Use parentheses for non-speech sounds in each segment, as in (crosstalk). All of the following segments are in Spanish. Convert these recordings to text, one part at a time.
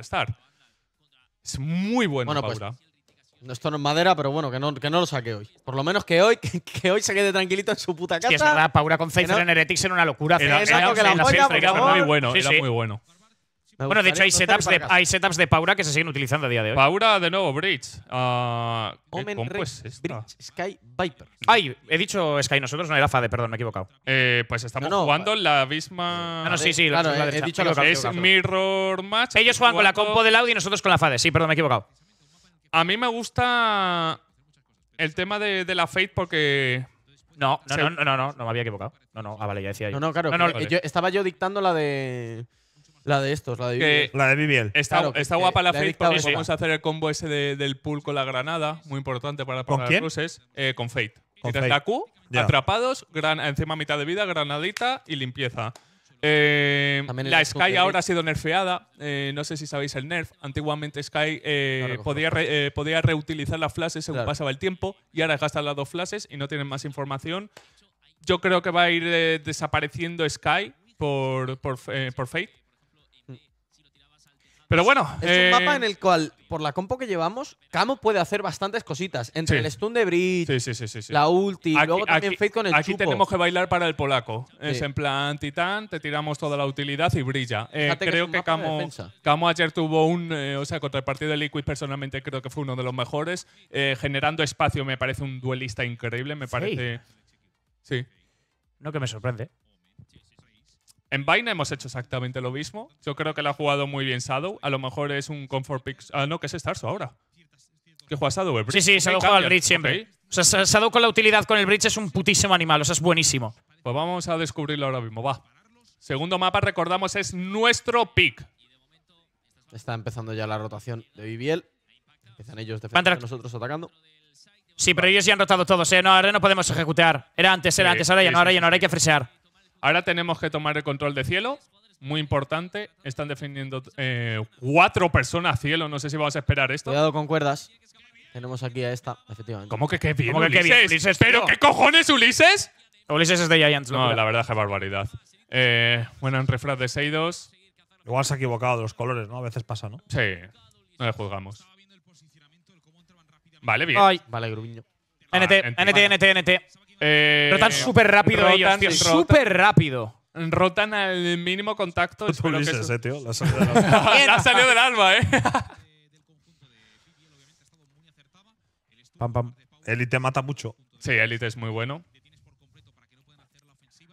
estar Es muy bueno, bueno Pues, esto no es madera, pero bueno, que no, que no lo saque hoy. Por lo menos que hoy, (laughs) que, hoy se quede tranquilito en su puta casa. Sí, es verdad, Paura, con Pfeiffer en Heretics era una locura. Era, muy bueno, era muy bueno bueno, de hecho, hay, setups de, hay setups de Paura que se siguen utilizando a día de hoy. Paura, de nuevo, Bridge. Uh, ¿Qué es Bridge, Sky Viper. Ay, he dicho Sky nosotros, no era Fade, perdón, me he equivocado. Eh, pues estamos jugando la misma. Ah, no, sí, sí, claro, he, dicho lo He dicho Es Mirror Match. Ellos juegan con la compo del audio y nosotros con la Fade. Sí, perdón, me he equivocado. A mí me gusta el tema de, de la Fate porque. No, no, no, no, no, no, me había equivocado. No, no, ah, vale, ya decía yo. No, no, claro. yo, estaba yo dictando la de. La de estos, la de Viviel. La de Está, guapa la, Fade vamos a hacer el combo ese del pool con la granada, muy importante para pagar ¿Con cruces. Eh, con Fate. Con la Q, atrapados, gran, encima mitad de vida, granadita y limpieza. Eh, la Sky ahora ha sido nerfeada. Eh, no sé si sabéis el nerf. Antiguamente Sky podía, podía, reutilizar las flashes según pasaba el tiempo y ahora gastan las dos flashes y no tienen más información. Yo creo que va a ir desapareciendo Sky por, por, por Fate. Pero bueno. Es un mapa eh, en el cual, por la compo que llevamos, Camo puede hacer bastantes cositas. Entre el stun de Bridge, la ulti, luego también Fade con el Aquí tenemos que bailar para el polaco. Es en plan titán, te tiramos toda la utilidad y brilla. Eh, creo que, Camo, Camo, ayer tuvo un. Eh, o sea, contra el partido de Liquid, personalmente creo que fue uno de los mejores. generando espacio, me parece un duelista increíble. Me parece. Sí. No que me sorprende. En Vaina hemos hecho exactamente lo mismo. Yo creo que la ha jugado muy bien Shadow. A lo mejor es un comfort pick. Ah, no, que es Starso ahora. Que juega Shadow, el ¿eh, Sí, sí, se juega al bridge siempre. O sea, con la utilidad con el bridge es un putísimo animal. O sea, es buenísimo. Pues vamos a descubrirlo ahora mismo. Va. Segundo mapa, recordamos, es nuestro pick. Está empezando ya la rotación de Viviel. Empiezan ellos defendiendo, nosotros atacando. Sí, pero ellos ya han rotado todos, ¿eh? No, ahora no podemos ejecutar. Era antes, era antes, ahora ya no, ahora ya no, ahora hay que fresear. Ahora tenemos que tomar el control de cielo. Muy importante. Están defendiendo eh, cuatro personas cielo. No sé si vamos a esperar esto. Cuidado con cuerdas. Tenemos aquí a esta, efectivamente. ¿Cómo que qué bien, que Ulises, qué cojones, Ulises? Ulises es de Giants. No, la verdad es que barbaridad. Eh, bueno, en refrán de Seidos. Igual se ha equivocado de los colores, ¿no? A veces pasa, ¿no? Sí, no le juzgamos. Vale, bien. Vale, Grubiño. NT, NT, NT, NT. Eh, Rotan súper rápido ellos, tío. Súper rápido. Rotan al mínimo contacto. Tú lo dices, eh, tío. La salió del (laughs) alma. salió del alma, eh. pam, pam. Elite mata mucho. Sí, Elite es muy bueno.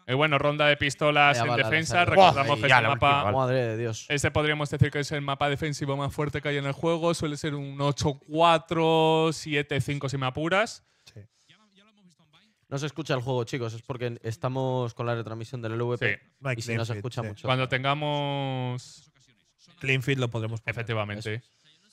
Eh, bueno, ronda de pistolas en defensa. Recordamos que este mapa. Madre de Dios. Este podríamos decir que es el mapa defensivo más fuerte que hay en el juego. Suele ser un 8-4, 7-5 si me apuras. No se escucha el juego, chicos, es porque estamos con la retransmisión del LVP y si no se escucha mucho. Cuando tengamos clean lo podremos poner. Efectivamente.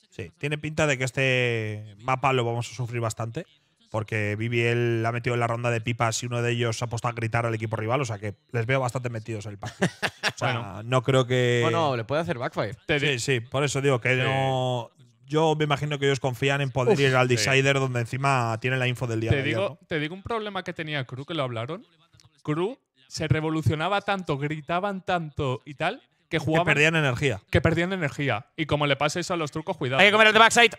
Sí, tiene pinta de que este mapa lo vamos a sufrir bastante porque Viviel ha metido en la ronda de pipas y uno de ellos ha puesto a gritar al equipo rival, o sea que les veo bastante metidos en el pack. o sea, no creo que. Bueno, le puede hacer backfire. Sí, sí, por eso digo que no yo me imagino que ellos confían en poder ir al Decider, donde encima tiene la info del día. Te, de digo, te digo un problema que tenía Crew, que lo hablaron. Crew se revolucionaba tanto, gritaban tanto y tal, que jugaban. Que perdían energía. Que perdían energía. Y como le pasa eso a los trucos, cuidado. Hay que ¿eh? comer el de backside.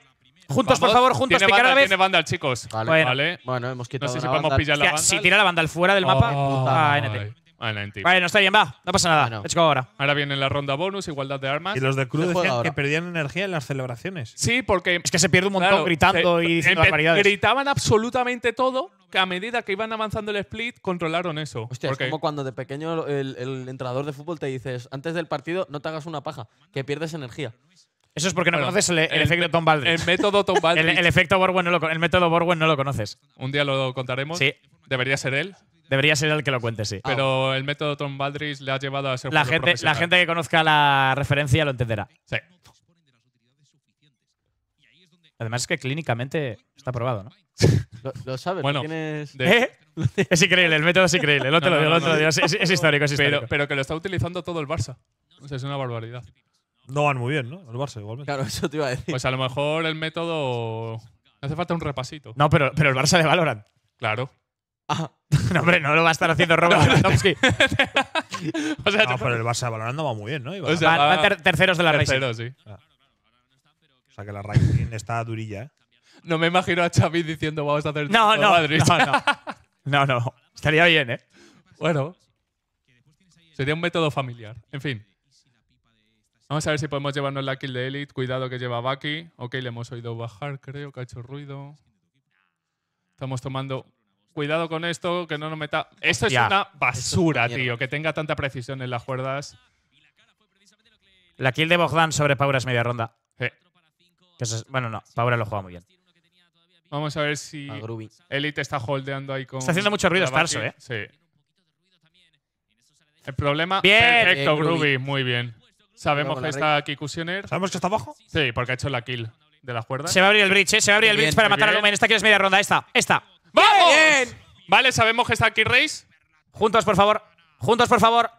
Juntos, por favor, juntos, picar la vez. chicos. Vale. Bueno, vale. bueno hemos quitado. No sé si podemos pillar la banda Si tira la vandal fuera del mapa. puta, NT vale no está bien, va. No pasa nada. ahora. viene la ronda bonus, igualdad de armas. Y los de Cruz decían que perdían energía en las celebraciones. Sí, porque. Es que se pierde un montón gritando y Gritaban absolutamente todo, que a medida que iban avanzando el split, controlaron eso. Hostia, es como cuando de pequeño el, entrenador de fútbol te dices, antes del partido no te hagas una paja, que pierdes energía. Eso es porque no conoces el, efecto Tom El método Tom (laughs) Baldrige. el, efecto el método Borwen no lo conoces. Un día lo contaremos. Sí. Debería ser él. Debería ser el que lo cuente, sí. Pero el método Tom Baldris le ha llevado a ser la gente, la gente que conozca la referencia lo entenderá. Sí. Además es que clínicamente está probado, ¿no? Lo, sabes, bueno, ¿Eh? Es increíble, el método es increíble. Es, histórico, es histórico. Pero, que lo está utilizando todo el Barça. O sea, es una barbaridad. No van muy bien, ¿no? El Barça igualmente. Claro, eso te iba a decir. Pues a lo mejor el método... hace falta un repasito. No, pero, pero el Barça de Valorant. Claro. Ah. (laughs) No, hombre, no lo va a estar haciendo (laughs) Robert (laughs) no, pero el Barça valorando va muy bien, ¿no? va, a terceros de la Racing. Ah. O sea que la Racing está durilla, ¿eh? No me imagino a Xavi diciendo vamos a hacer no, no, Madrid. No, no. no, no. Estaría bien, ¿eh? Bueno. Sería un método familiar. En fin. Vamos a ver si podemos llevarnos la kill de Elite. Cuidado que lleva Baki. Ok, le hemos oído bajar, creo, que ha hecho ruido. Estamos tomando cuidado con esto, que no nos meta. Esto es una basura, tío, que tenga tanta precisión en las cuerdas. La kill de Bogdan sobre Paura es media ronda. bueno, no, Paura lo juega muy bien. Vamos a ver si Elite está holdeando ahí con. Está haciendo mucho ruido Starso, ¿eh? Sí. El problema. Bien. Perfecto, eh, Groovy. Muy bien. Sabemos que está Kikusioner. ¿Sabemos que está abajo? Sí, porque ha hecho la kill de la cuerda. Se va a abrir el bridge, ¿eh? Se va a abrir el bridge para matar a Lumen. Esta que es media ronda. Esta, esta. ¡Vamos! Vale, sabemos que está aquí Reis. Juntos, por favor. Juntos, por favor.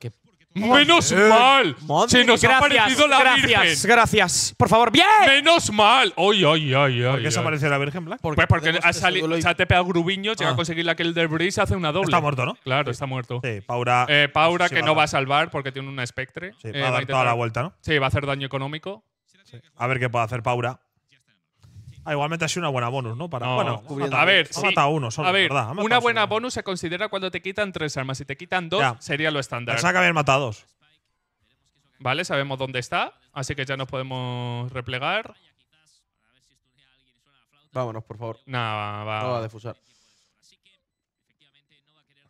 qué. ¡Menos mal! Madre. Se nos ha aparecido la gracias, Virgen. Gracias, por favor. ¡Bien! ¡Menos mal! ¡Ay, ay, ay! ¿Por qué se aparece la Virgen Black? pues porque ha salido, se ha tepeado Grubiño, llega a ah. conseguir la kill el de Breeze hace una doble. Está muerto, ¿no? Claro, está muerto. Sí, Paura. Eh, Paura, que no va a salvar porque tiene una espectre. Sí, eh, va a dar toda la vuelta, ¿no? Sí, va a hacer daño económico. A ver qué puede hacer Paura. Ah, igualmente ha sido una buena bonus, ¿no? Para, bueno, a ver, ha matado uno solo, a ¿verdad? una buena bonus se considera cuando te quitan tres armas. Si te quitan dos, sería lo estándar. Pensaba que habían matado dos. Vale, sabemos dónde está, así que ya nos podemos replegar. Vámonos, por favor. Nada, va. va a defusar.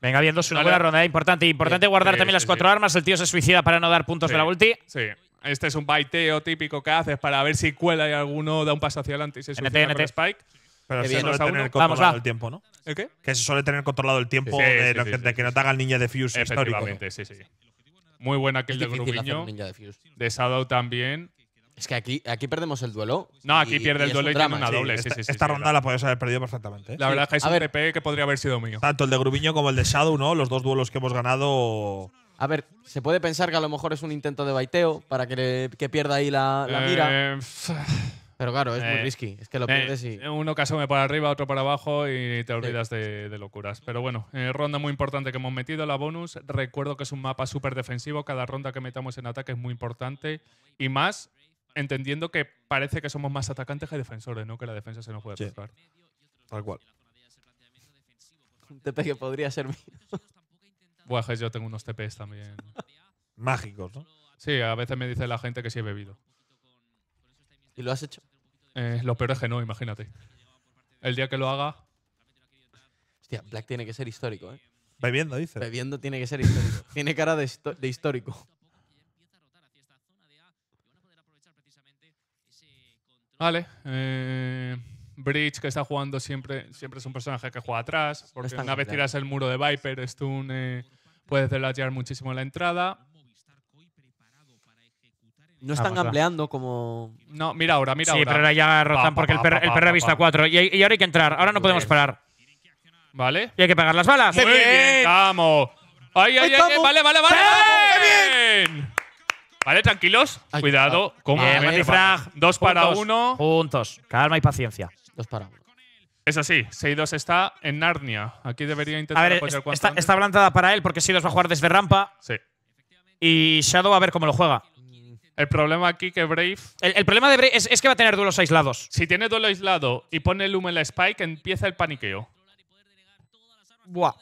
Venga, viéndose una buena ronda. ¿eh? Importante, importante guardar también las cuatro armas. El tío se suicida para no dar puntos de la ulti. Sí. Este es un baiteo típico que haces para ver si cuela y alguno da un paso hacia adelante y se suicida NT, Spike. Pero se suele tener controlado el tiempo, ¿no? ¿El qué? Que se suele tener controlado el tiempo de, que no te haga el ninja de Fuse históricamente. sí, sí. Muy buena kill de Grubiño. De, Shadow también. Es que aquí, aquí perdemos el duelo. No, aquí pierde el duelo y tiene una doble. Sí, sí, esta ronda la podrías haber perdido perfectamente. ¿eh? La verdad es que es un TP que podría haber sido mío. Tanto el de Grubiño como el de Shadow, ¿no? Los dos duelos que hemos ganado a ver, se puede pensar que a lo mejor es un intento de baiteo para que, que pierda ahí la, mira. Eh, pero claro, es muy eh, risky. Es que lo pierdes eh, Uno para arriba, otro para abajo y te olvidas de, locuras. Pero bueno, ronda muy importante que hemos metido, la bonus. Recuerdo que es un mapa súper defensivo. Cada ronda que metamos en ataque es muy importante. Y más, entendiendo que parece que somos más atacantes que defensores, ¿no? Que la defensa se nos puede sí. Tal cual. Un TP que podría ser mío. Buajes, yo tengo unos TPs también. (laughs) Mágicos, ¿no? Sí, a veces me dice la gente que sí he bebido. ¿Y lo has hecho? Eh, lo peor es que no, imagínate. El día que lo haga. Hostia, Black tiene que ser histórico, ¿eh? Bebiendo, dice. Bebiendo tiene que ser histórico. (laughs) tiene cara de, histórico. Vale. Eh, Bridge, que está jugando siempre, siempre es un personaje que juega atrás, porque una vez tiras el muro de Viper, Stun, eh, Puedes delatear muchísimo la entrada. No ah, están pues ampliando como. No, mira ahora, mira sí, ahora. Sí, pero ahora ya rozan, porque el, perro, ha visto a cuatro. Y, ahora hay que entrar, ahora no podemos parar. Pues. ¿Vale? Y hay que pagar las balas. Muy vamos. ¡Ay, ay, eh, vale, vale! vale Vale, tranquilos. Cuidado. Ah, con eh, Dos para uno. Juntos. Calma y paciencia. Dos para uno. Es así, Seidos está en Narnia. Aquí debería intentar a está, plantada para él porque Seidos va a jugar desde rampa. Sí. Y Shadow a ver cómo lo juega. El problema aquí que Brave. El, problema de Brave es, que va a tener duelos aislados. Si tiene duelo aislado y pone el humo en la Spike, empieza el paniqueo. Buah.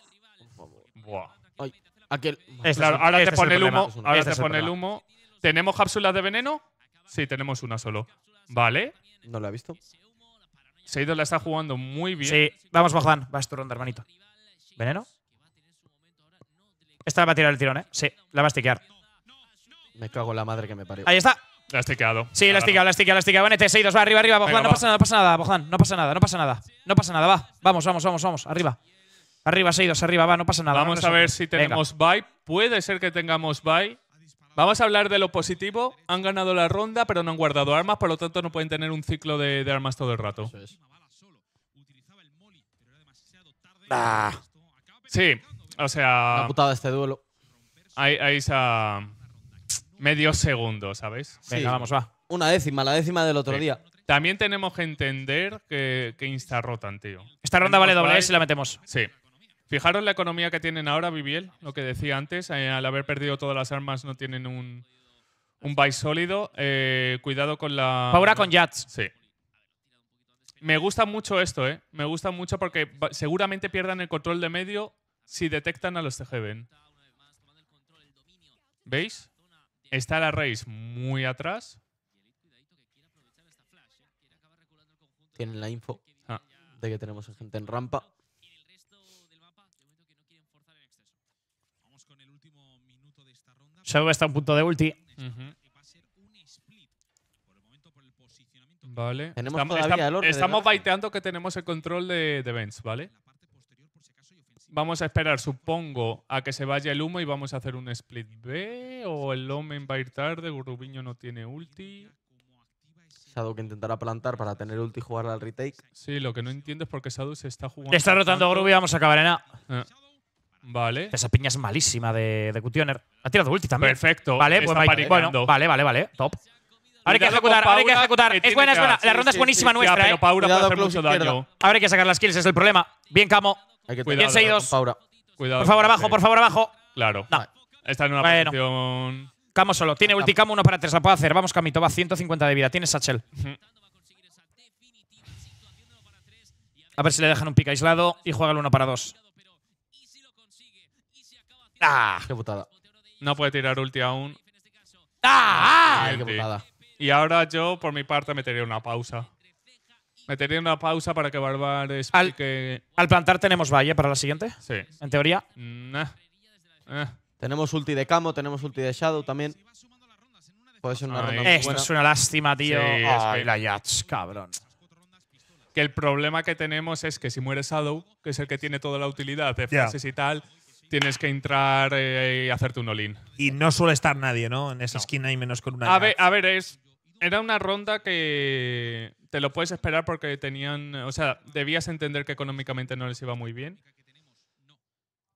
Buah. Ay, aquel, ahora te pone el, humo. Ahora te pone el, humo. ¿Tenemos cápsulas de veneno? Sí, tenemos una solo. Vale. No la ha visto. Seidos la está jugando muy bien. Sí, vamos, Bogdan. Vas a ronda, hermanito. ¿Veneno? Esta va a tirar el tirón, ¿eh? Sí, la va a stickear. Me cago en la madre que me parió. Ahí está. La ha stickeado. Sí, la ha la ha la Seidos, va arriba, arriba. Bogdan, no pasa nada, no pasa nada, No pasa nada, no pasa nada. No pasa nada, va. Vamos, vamos, vamos, vamos. Arriba. Arriba, Seidos, arriba, va, no pasa nada. Vamos a ver si tenemos bye. Puede ser que tengamos bye. Vamos a hablar de lo positivo. Han ganado la ronda, pero no han guardado armas, por lo tanto no pueden tener un ciclo de, armas todo el rato. Ah. Sí, o sea. La putada este duelo. Ahí, es a medio segundo, ¿sabes? Venga, vamos, va. Una décima, la décima del otro día. También tenemos que entender que, instarrotan, Insta tío. Esta ronda vale doble, e si la metemos. Sí. Fijaros la economía que tienen ahora, Viviel, lo que decía antes, eh, al haber perdido todas las armas no tienen un, un sólido. Eh, cuidado con la... Paura con Jats. Sí. Me gusta mucho esto, ¿eh? Me gusta mucho porque seguramente pierdan el control de medio si detectan a los TGV. ¿Veis? Está la raíz muy atrás. Tienen la info ah. de que tenemos gente en rampa. Shadow está a un punto de ulti. Vale. estamos, baiteando que tenemos el control de, de ¿vale? Vamos a esperar, supongo, a que se vaya el humo y vamos a hacer un split B. O el Omen va a ir tarde, Gurubiño no tiene ulti. Shadow que intentará plantar para tener ulti y jugar al retake. Sí, lo que no entiendo es por qué Shadow se está jugando. Está rotando Grubi, vamos a acabar en A. Ah. Vale. Esa piña es malísima de, de Cutioner. Ha tirado ulti también. Perfecto. Vale, pues vale. Bueno, vale, vale, vale. Top. Ahora hay que ejecutar, ahora hay que ejecutar. es buena, es buena. la ronda es buenísima nuestra, ya, ¿eh? Paura puede hacer mucho daño. Ahora hay que sacar las kills, es el problema. Bien, Camo. Bien seguidos. Paura. Cuidado. Por favor, abajo, por favor, abajo. Claro. No. Está en una posición… Camo solo. Tiene ulti, Camo uno para tres. La puede hacer. Vamos, Camito. Va 150 de vida. Tiene Satchel. A ver si le dejan un pick aislado y juega el uno para dos. ¡Ah! ¡Qué putada! No puede tirar ulti aún. ¡Ah! ah, ah. ah qué putada! Y ahora yo, por mi parte, metería una pausa. Metería una pausa para que Barbar explique… Al, plantar tenemos valle para la siguiente. Sí. En teoría. Eh. Tenemos ulti de Camo, tenemos ulti de Shadow también. Puede ser una ronda Esto es una lástima, tío. Ay, la Yats, cabrón. Que el problema que tenemos es que si muere Shadow, que es el que tiene toda la utilidad de frases y tal, tienes que entrar eh, y hacerte un all Y no suele estar nadie, ¿no? En esa esquina y menos con una. A ver, es. Era una ronda que te lo puedes esperar porque tenían. O sea, debías entender que económicamente no les iba muy bien.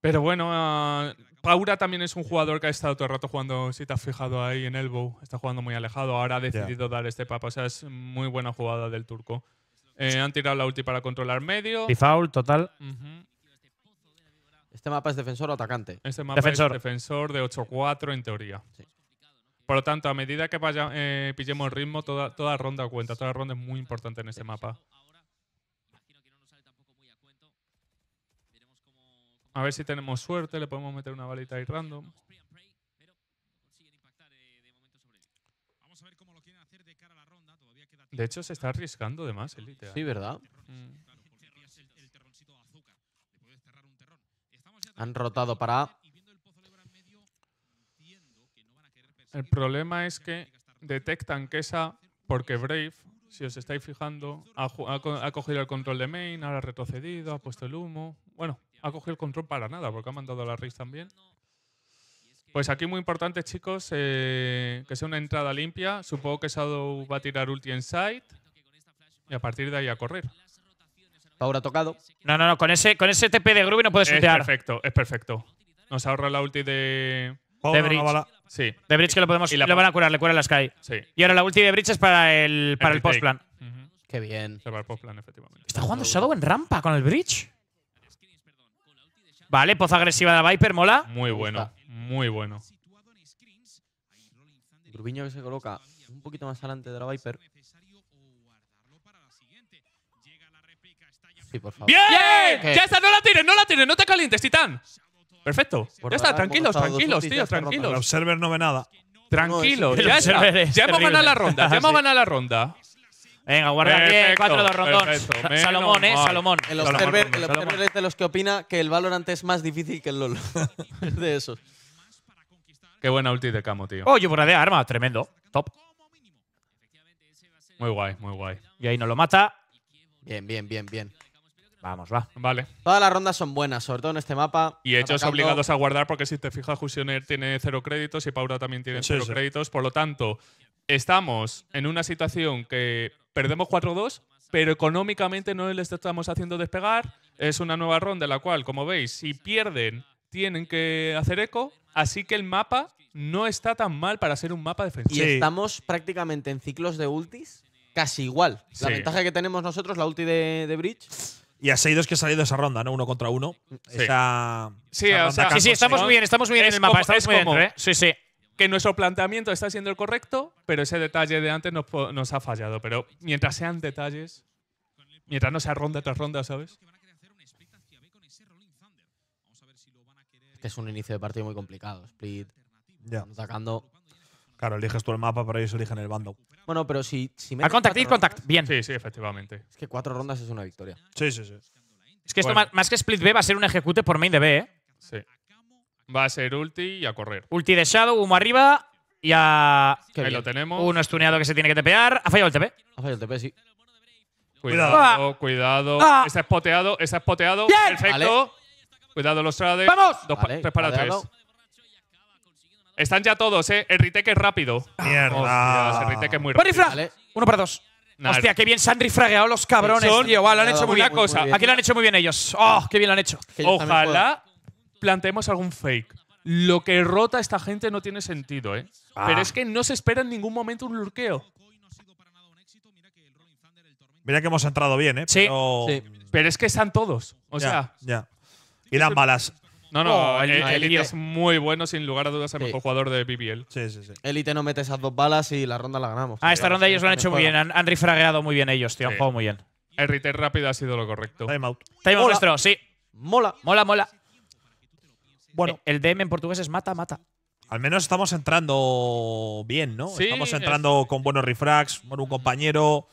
Pero bueno, ah, Paura también es un jugador que ha estado todo el rato jugando, si te has fijado ahí en Elbow, está jugando muy alejado. Ahora ha decidido dar este papa. O sea, es muy buena jugada del turco. Eh, han tirado la ulti para controlar medio. Y foul, total. Este mapa es defensor o atacante. Este mapa defensor. es defensor de 8-4 en teoría. Por lo tanto, a medida que vaya, eh, pillemos el ritmo, toda, ronda cuenta. Toda ronda es muy importante en este mapa. A ver si tenemos suerte, le podemos meter una balita ahí random. De hecho, se está arriesgando de más el ¿eh? Sí, ¿verdad? Mm. Han rotado para A. El problema es que detectan que esa, porque Brave, si os estáis fijando, ha, cogido el control de main, ahora ha retrocedido, ha puesto el humo. Bueno, ha cogido el control para nada, porque ha mandado a la RIS también. Pues aquí muy importante, chicos, eh, que sea una entrada limpia. Supongo que Sado va a tirar ulti en site y a partir de ahí a correr ha tocado. No, no, no. Con ese, con ese TP de Grubi no puedes ultear. Es perfecto, es perfecto. Nos ahorra la ulti de. Oh, Bridge. Sí. De que lo podemos. Y van a curar, le cura la Sky. Sí. Y ahora la ulti de Bridge es para el, para Qué bien. Para el plan efectivamente. Está jugando Shadow en rampa con el Bridge. Vale, poza agresiva de Viper, mola. Muy bueno, muy bueno. Grubiño que se coloca un poquito más adelante de la Viper. ¡Bien! Ya está, no la tires, no la tires, no te calientes, Titán. Perfecto. ya está, tranquilos, tranquilos, tío, tranquilos. El observer no ve nada. Tranquilos, ya está. ya hemos ganado la ronda, ya hemos ganado la ronda. Venga, guarda aquí. Cuatro de rondón. Salomón, eh, Salomón. El observer, es de los que opina que el Valorant es más difícil que el LoL. es (laughs) de esos. Qué buena ulti de Camo, tío. Oye, oh, buena de arma! tremendo. Top. Muy guay, muy guay. Y ahí nos lo mata. Bien, bien, bien, bien. Vamos, va. Vale. Todas las rondas son buenas, sobre todo en este mapa. Y hechos obligados a guardar, porque si te fijas, Fusioner tiene cero créditos y Paura también tiene cero créditos. Por lo tanto, estamos en una situación que perdemos 4-2, pero económicamente no les estamos haciendo despegar. Es una nueva ronda la cual, como veis, si pierden, tienen que hacer eco. Así que el mapa no está tan mal para ser un mapa defensivo. Y estamos prácticamente en ciclos de ultis casi igual. La ventaja que tenemos nosotros, la ulti de, de Bridge y a 6 que ha salido esa ronda, ¿no? Uno contra uno. Sí, esa, sí, estamos muy bien, estamos muy bien en el mapa. estamos muy ¿eh? Sí, sí. Que nuestro planteamiento está siendo el correcto, pero ese detalle de antes nos, nos ha fallado. Pero mientras sean detalles, mientras no sea ronda tras ronda, ¿sabes? Que es un inicio de partido muy complicado. Split. Atacando Claro, eliges tú el mapa, para ellos eligen el bando. Bueno, pero si, si A ah, contact, contact. Bien. Sí, sí, efectivamente. Es que cuatro rondas es una victoria. Sí, sí, sí. Es que esto, más, que split B, va a ser un ejecute por main de B, ¿eh? Sí. Va a ser ulti y a correr. Ulti de Shadow, humo arriba y a. Ahí lo tenemos. Uno estuneado que se tiene que tepear. Ha fallado el TP. Ha fallado el TP, sí. Cuidado, cuidado. Está ah. ah. espoteado, está espoteado. Bien. Perfecto. Cuidado los trades. ¡Vamos! Dos, están ya todos, ¿eh? El retake es rápido. Mierda. el retake es muy rápido. Uno para dos. Hostia, qué bien se han los cabrones, lo han hecho muy bien. Cosa. Aquí lo han hecho muy bien ellos. ¡Oh, qué bien lo han hecho! Ojalá planteemos algún fake. Lo que rota esta gente no tiene sentido, ¿eh? Ah. Pero es que no se espera en ningún momento un lurqueo. Mira que hemos entrado bien, ¿eh? Sí. Pero, es que están todos. O sea. Ya. Y las balas. No, no, oh, Elite, es muy bueno, sin lugar a dudas, el mejor jugador de PPL. Sí, sí, sí. Elite no mete esas dos balas y la ronda la ganamos. Ah, esta ronda ellos lo han hecho muy bien. Han, rifragueado muy bien ellos, tío. Han jugado muy bien. El retake rápido ha sido lo correcto. Time out. nuestro, sí. Mola. Mola, mola. Bueno, eh, El DM en portugués es mata, mata. al menos estamos entrando bien, ¿no? estamos entrando con buenos refrags, con un compañero.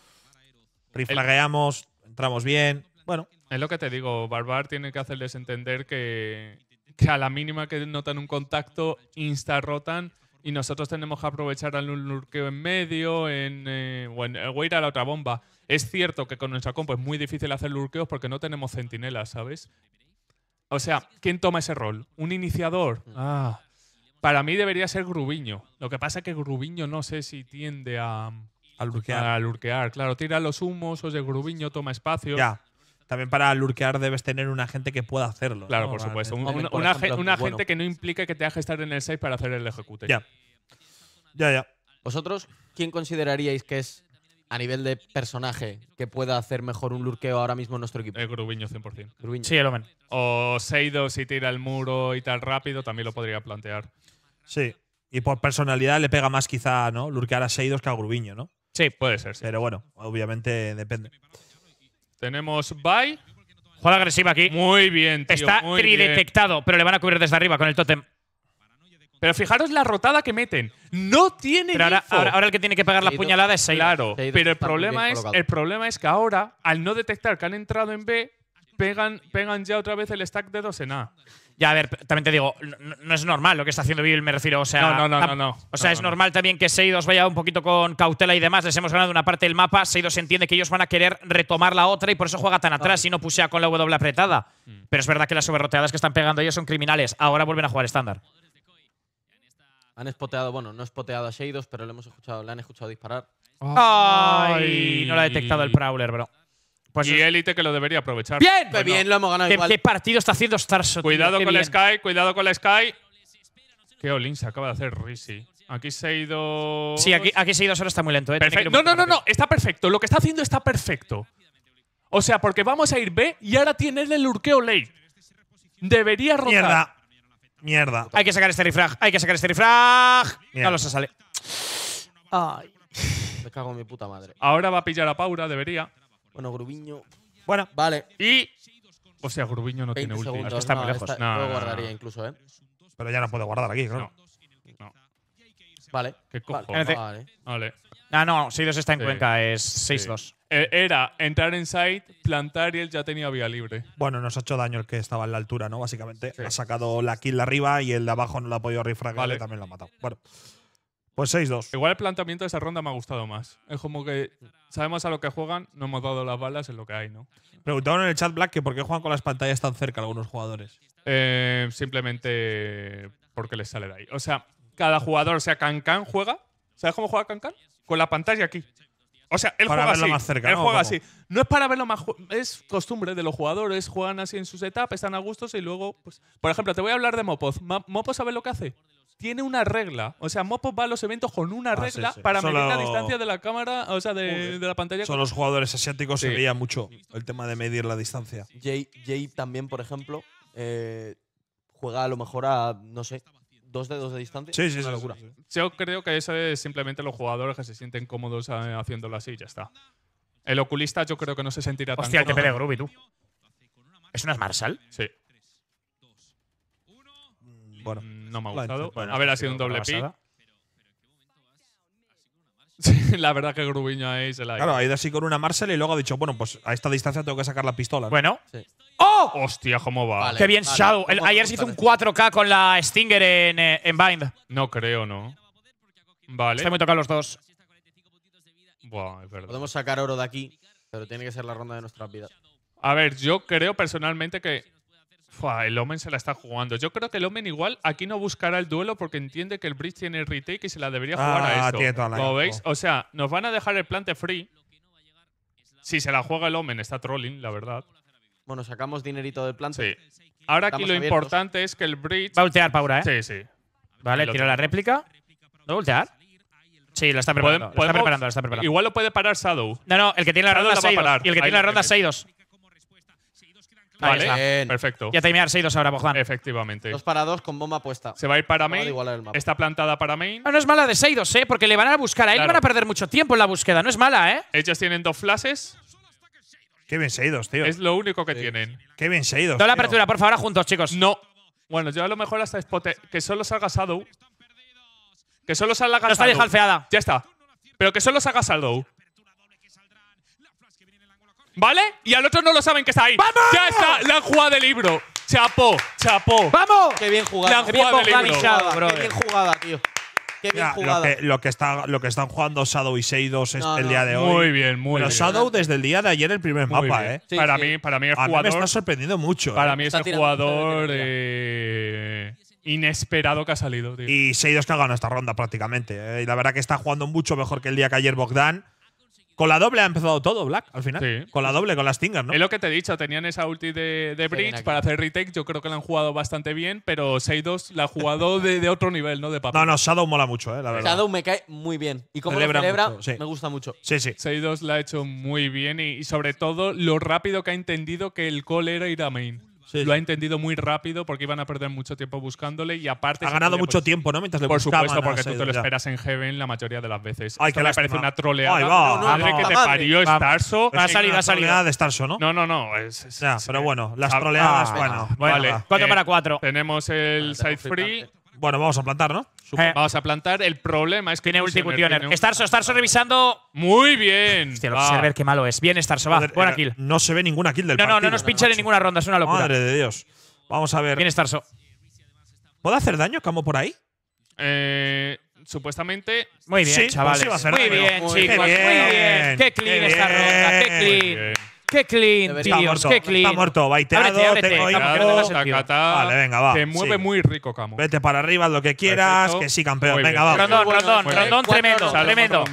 Rifragueamos, entramos bien. Bueno, Es lo que te digo, Barbar tiene que hacerles entender que que a la mínima que notan un contacto, insta rotan y nosotros tenemos que aprovechar al lurqueo en medio en, eh, eh, o, ir a la otra bomba. Es cierto que con nuestra compo es muy difícil hacer lurqueos porque no tenemos centinelas, ¿sabes? O sea, ¿quién toma ese rol? ¿Un iniciador? Ah. para mí debería ser Grubiño. Lo que pasa es que Grubiño no sé si tiende a, a, lurquear. Claro, tira los humos, o de Grubiño toma espacio también para lurquear debes tener un agente que pueda hacerlo. Claro, por supuesto. Un, pues agente que no implique que te haga estar en el 6 para hacer el ejecute. Ya. Ya, ya. ¿Vosotros quién consideraríais que es a nivel de personaje que pueda hacer mejor un lurqueo ahora mismo en nuestro equipo? El eh, Grubiño 100%. Sí, el Omen. O Seido y tira el muro y tal rápido también lo podría plantear. Sí. Y por personalidad le pega más quizá, ¿no? Lurquear a Seidos que a Grubiño, ¿no? Sí, puede ser. Pero bueno, obviamente depende. Tenemos Bai. Juega agresiva aquí. Muy bien, tío. Está tridetectado, pero le van a cubrir desde arriba con el tótem. Pero fijaros la rotada que meten. No tiene ahora, el que tiene que pegar la puñalada es Seidon. Claro, pero el problema, es, el problema es que ahora, al no detectar que han entrado en B, pegan, pegan ya otra vez el stack de dos en A. Ya, a ver, también te digo, no, es normal lo que está haciendo Bill, me refiero. O sea, no, no, no, no, O sea, es normal también que Seidos vaya un poquito con cautela y demás. Les hemos ganado una parte del mapa. Seidos entiende que ellos van a querer retomar la otra y por eso juega tan atrás y no pusea con la W apretada. Mm. Pero es verdad que las sobreroteadas que están pegando ellos son criminales. Ahora vuelven a jugar estándar. Han espoteado, bueno, no espoteado a Seidos, pero le hemos escuchado, le han escuchado disparar. Ay, no lo ha detectado el Prowler, bro. Pues y élite que lo debería aprovechar. Bien, pues bien, lo hemos ganado ¿Qué, igual. ¿Qué partido está haciendo Starshot? Cuidado con la Sky, cuidado con la Sky. Qué Olin se acaba de hacer Risi. Aquí se ha ido. Sí, aquí, aquí se ha ido solo está muy lento. ¿eh? Perfecto. No, no, no, no, está perfecto. Lo que está haciendo está perfecto. O sea, porque vamos a ir B y ahora tiene el lurkeo late. Debería rotar. Mierda. Mierda. Hay que sacar este refrag. Hay que sacar este refrag. Ya lo se sale. Ay. Me cago en mi puta madre. Ahora va a pillar a Paura, debería. Bueno, Grubiño. Bueno, vale. Y. O sea, Grubiño no tiene ulti. está muy lejos. no, lo guardaría incluso, ¿eh? Pero ya no puedo guardar aquí, ¿no? No. Vale. ¿Qué cojo? Vale. Ah, no, 6 está en Cuenca, es 6-2. E, era entrar en site, plantar y él ya tenía vía libre. Bueno, nos ha hecho daño el que estaba en la altura, ¿no? Básicamente. Ha sacado la kill de arriba y el de abajo no lo ha podido refragar y también lo ha matado. Bueno. Pues 6-2. Igual el planteamiento de esa ronda me ha gustado más. Es como que sabemos a lo que juegan, no hemos dado las balas en lo que hay, ¿no? Preguntaron en el chat Black que por qué juegan con las pantallas tan cerca algunos jugadores. Eh, simplemente porque les sale de ahí. O sea, cada jugador, o sea, Cancan juega. ¿Sabes cómo juega Cancan? Con la pantalla aquí. O sea, él juega así. Más cerca, él ¿no? juega así. No es para verlo más. Es costumbre de los jugadores. Juegan así en sus etapas, están a gustos y luego. Pues, por ejemplo, te voy a hablar de Mopos. Mopo, sabe lo que hace? tiene una regla. O sea, Mopo va a los eventos con una ah, regla para medir la distancia de la cámara, o sea, de, la pantalla. Son los jugadores asiáticos sí. mucho el tema de medir la distancia. Jay, también, por ejemplo, eh, juega a lo mejor a, no sé, dos dedos de distancia. Sí, sí, es una locura. Yo creo que eso es simplemente los jugadores que se sienten cómodos eh, haciéndolo así y ya está. El oculista yo creo que no se sentirá tan Hostia, el pelea Groovy, tú. ¿Es una Marshall? Sí. Mm, no me ha gustado. a ver, ha sido un doble pick. (laughs) la verdad que Grubiño ahí Claro, ha ido así con una Marcel y luego ha dicho, bueno, pues a esta distancia tengo que sacar la pistola. Bueno. ¡Oh! Hostia, cómo va. Qué bien Shadow. ayer se hizo un 4K con la Stinger eh, en, Bind. No creo, ¿no? Vale. me muy tocado los dos. Podemos sacar oro de aquí, pero tiene que ser la ronda de nuestras vidas. A ver, yo creo personalmente que Fua, el Omen se la está jugando. Yo creo que el Omen igual aquí no buscará el duelo porque entiende que el Bridge tiene retake y se la debería jugar a ah, esto. Como veis, o sea, nos van a dejar el plante free. Si se la juega el Omen, está trolling, la verdad. Bueno, sacamos dinerito del plante. Sí. Ahora aquí lo importante es que el Bridge. Va a ultear, Paura, ¿eh? Sí, sí. Vale, tira la réplica. ¿Va a ultear? Sí, la está preparando. Lo está preparando, Igual lo puede parar Shadow. No, no, el que tiene la ronda 6 Y el que tiene la ronda 6 Vale, perfecto. Ya terminar 6 ahora, Bogdan. Efectivamente. dos para dos con bomba puesta. Se va a ir para main. Está plantada para main. No, es mala de Seidos, ¿eh? Porque le van a buscar a él van a perder mucho tiempo en la búsqueda. No es mala, ¿eh? Ellas tienen dos flashes. Qué bien Seidos, tío. Es lo único que tienen. Qué bien Seidos. Toda la apertura, por favor, juntos, chicos. No. Bueno, yo a lo mejor hasta spot que solo salga Shadow. Que solo salga Shadow. No está Ya está. Pero que solo salga Shadow. ¿Vale? Y al otro no lo saben que está ahí. ¡Vamos! Ya está, la han jugado de libro. Chapo, chapó. ¡Vamos! Qué bien jugada. Qué bien jugada de libro. Qué bien jugada, tío. Qué bien lo, jugada. que, lo que está, lo que están jugando Shadow y Seidos es- el día de hoy. Muy bien, muy Pero bien. Shadow desde el día de ayer el primer mapa, ¿eh? para, Mí, para mí el jugador… me está sorprendiendo mucho. para ¿eh? mí es el jugador eh, inesperado que ha salido, tío. Y Seidos que ha ganado esta ronda prácticamente. ¿eh? Y la verdad que está jugando mucho mejor que el día que ayer Bogdan. Con la doble ha empezado todo, Black, al final. Sí. Con la doble, con las tingas, ¿no? Es lo que te he dicho, tenían esa ulti de, Bridge para hacer retake. Yo creo que la han jugado bastante bien, pero Seidos la ha jugado de, otro nivel, ¿no? De papel. No, no, Shadow mola mucho, ¿eh? La verdad. Shadow me cae muy bien. Y como celebra, celebra me gusta mucho. Sí, sí. Seidos la ha hecho muy bien y, y sobre todo lo rápido que ha entendido que el call era ir a main lo ha entendido muy rápido porque iban a perder mucho tiempo buscándole y aparte. Ha ganado mucho pues, tiempo, ¿no? Mientras le Por supuesto, porque tú te lo esperas en Heaven la mayoría de las veces. Ay, que parece una troleada. Ay, va, madre no, que te parió, parió va, Starso. Ha salido, ha salido. de Starso, ¿no? No, no, no. pero bueno, las troleadas, ah, bueno. Vale. Cuatro eh, para 4. Tenemos el Side Free. Bueno, vamos a plantar, ¿no? Eh. Vamos a plantar. El problema es que. Tiene ulti Cutioner. Starso, Starso revisando. Muy bien. Hostia, a qué malo es. Bien, Starso, va. Buena eh, kill. No se ve ninguna kill del no, partido. No, no nos pinche en ninguna ronda, es una locura. Madre de Dios. Vamos a ver. Bien, Starso. ¿Puedo hacer daño, Camo, por ahí? Eh supuestamente. Muy bien, chavales. muy bien, chicos. muy bien. Qué clean esta ronda, qué clean. Qué clean, tío. qué clean. Está muerto, baiteado, tengo hígado. Vale, venga, va. Se mueve muy rico, Camo. Vete para arriba, lo que quieras, que sí, campeón. venga, va. Rondón, rondón, rondón tremendo, tremendo.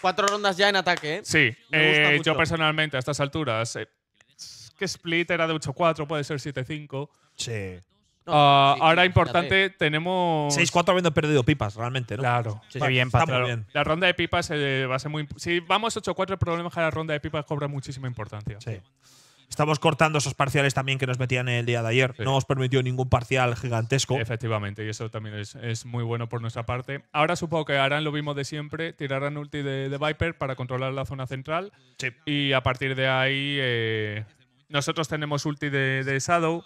Cuatro rondas ya en ataque, ¿eh? Sí. Eh, yo personalmente, a estas alturas, Qué eh, que split era de 8-4, puede ser 7-5. Sí. Ah, ahora importante, tenemos. 6-4 habiendo perdido pipas, realmente, Claro. bien, bien. La ronda de pipas eh, va a ser muy. Si vamos 8-4, el problema es que la ronda de pipas cobra muchísima importancia. Sí. Estamos cortando esos parciales también que nos metían el día de ayer. No os permitió ningún parcial gigantesco. Efectivamente, y eso también es, muy bueno por nuestra parte. Ahora supongo que harán lo mismo de siempre, tirarán ulti de, Viper para controlar la zona central. Sí. Y a partir de ahí, eh, nosotros tenemos ulti de, de Shadow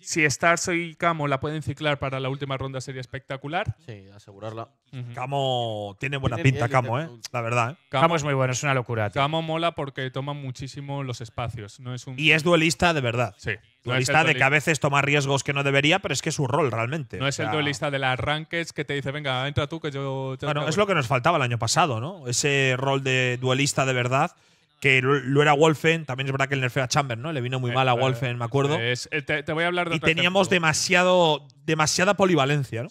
si Stars y Camo la pueden ciclar para la última ronda sería espectacular. Sí, asegurarla. Camo tiene buena pinta, Camo, ¿eh? La verdad. ¿eh? Camo, es muy bueno, es una locura. Camo mola porque toma muchísimo los espacios. Y es duelista de verdad. Sí. Duelista, de que a veces toma riesgos que no debería, pero es que es su rol realmente. No es el duelista de las rankings que te dice, venga, entra tú que yo. Bueno, es lo que nos faltaba el año pasado, ¿no? Ese rol de duelista de verdad que lo, era Wolfen. También es verdad que el nerfeo a Chamber, ¿no? Le vino muy eh, mal a eh, Wolfen, me acuerdo. Eh, te, voy a hablar Y teníamos demasiado, demasiada polivalencia, ¿no?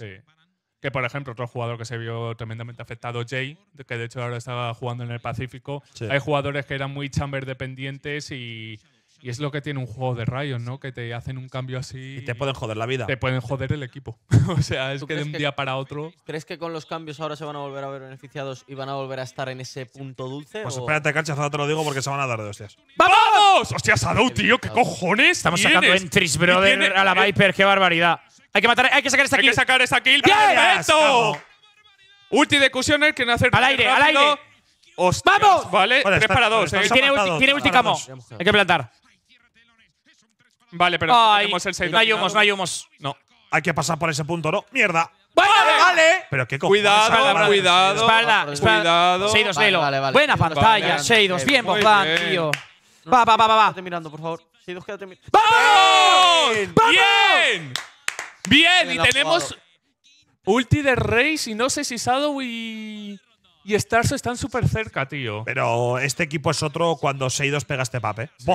Que, por ejemplo, otro jugador que se vio tremendamente afectado, Jay, que de hecho ahora estaba jugando en el Pacífico. Hay jugadores que eran muy Chamber dependientes y y es lo que tiene un juego de rayos, ¿no? Que te hacen un cambio así. Y te pueden joder la vida. Te pueden joder el equipo. (laughs) o sea, es que de un día para otro. (laughs) ¿Crees que con los cambios ahora se van a volver a ver beneficiados y van a volver a estar en ese punto dulce? Pues espérate, cancha, te lo digo porque se van a dar de hostias. ¡Vamos! ¡Hostias, Sadou, tío! ¿Qué cojones? Estamos sacando entries, brother, a la eh, Viper. ¡Qué barbaridad! Hay que matar, hay que sacar esta kill. Hay que sacar esa kill. ¡Perfecto! Ulti de Cusioner, que no hacer. Al aire, al aire. Hostias, ¡Vamos! Vale, 3 para 2. Tiene, tiene ulti camo. Hay que plantar. Vale, pero no No hay humos, no hay humos. No. Hay que pasar por ese punto, ¿no? ¡Mierda! ¡Vale! ¡Vale! Pero qué Cuidado, cuidado. Cuidado. Seidos, vale, Lelo. Vale, vale. Buena pantalla, Seidos. Bien, Bogdan, tío. Va, va, va, va. Quédate mirando, por favor. Seidos, quédate ¡Vamos! ¡Bien! ¡Bien! Y tenemos ulti de rey y no sé si Shadow y y están súper cerca, tío. Pero este equipo es otro cuando Seidos pega este pape. Sí.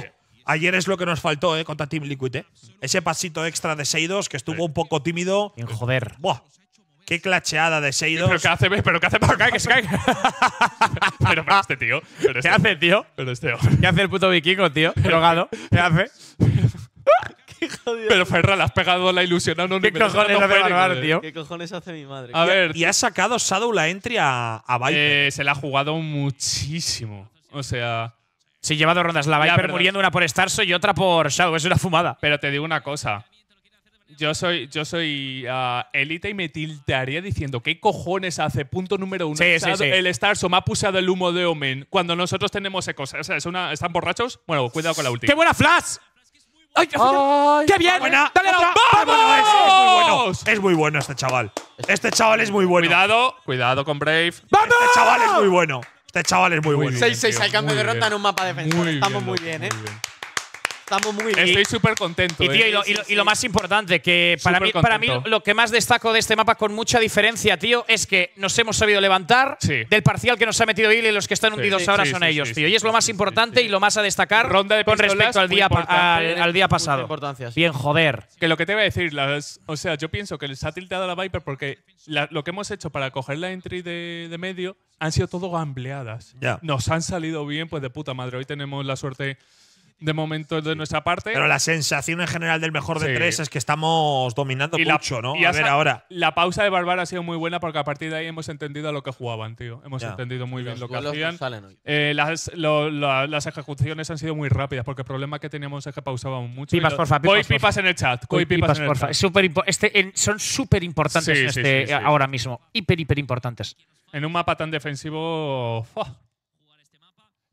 Ayer es lo que nos faltó eh, contra Team Liquid. Eh. Ese pasito extra de Seidos que estuvo un poco tímido. ¿En joder. Buah. Qué clacheada de Seidos. Pero qué hace, pero qué hace para acá, que se caiga. (laughs) pero, este tío. Pero ¿Qué este hace, tío? Pero este ¿Qué hace el puto vikingo, tío? (laughs) Drogado. ¿Qué hace? qué jodido. Pero Ferral, has pegado la ilusión a un ¿Qué cojones hace eh. tío? ¿Qué cojones hace mi madre? A ver. Y ha sacado Shadow la entry a, a Viper. Eh, se la ha jugado muchísimo. O sea. Sí, lleva dos rondas. La Viper muriendo una por Starso y otra por Shadow. Es una fumada. Pero te digo una cosa. Yo soy, yo soy elite ah, élite y me tildaría diciendo ¿qué cojones hace? Punto número uno. El Starso me ha puseado el humo de Omen cuando nosotros tenemos ecos. O sea, es una, ¿están borrachos? Bueno, cuidado con la última. ¡Qué buena flash! ¡Ay, qué, bien! ¡Dale ¡Vamos! Es, muy bueno. es muy bueno este chaval. Este chaval es muy bueno. Cuidado, cuidado con Brave. ¡Vamos! Este chaval es muy bueno. Este chaval es muy, muy bueno. 6-6 al cambio de ronda en un mapa defensor. Estamos bien, muy bien, ¿eh? Muy bien. Estamos muy bien. Estoy súper contento. Eh. Y, lo, más importante, que para mí, para mí, lo que más destaco de este mapa con mucha diferencia, tío, es que nos hemos sabido levantar del parcial que nos ha metido Ili y los que están hundidos ahora son ellos, tío. Y es lo más importante y lo más a destacar con respecto al día, al, día pasado. Bien, joder. Que lo que te iba a decir, o sea, yo pienso que les ha dado la Viper porque lo que hemos hecho para coger la entry de, de medio han sido todo gambleadas. Nos han salido bien, pues de puta madre. Hoy tenemos la suerte de momento de nuestra parte. Pero la sensación en general del mejor de tres es que estamos dominando ¿no? a ver ahora. La pausa de Barbara ha sido muy buena porque a partir de ahí hemos entendido a lo que jugaban, tío. Hemos entendido muy bien lo que hacían. Eh, las, ejecuciones han sido muy rápidas porque el problema que teníamos es que pausábamos mucho. Pipas, porfa, pipas, pipas en el chat. Este, son súper importantes este, ahora mismo. Hiper, hiper importantes. En un mapa tan defensivo.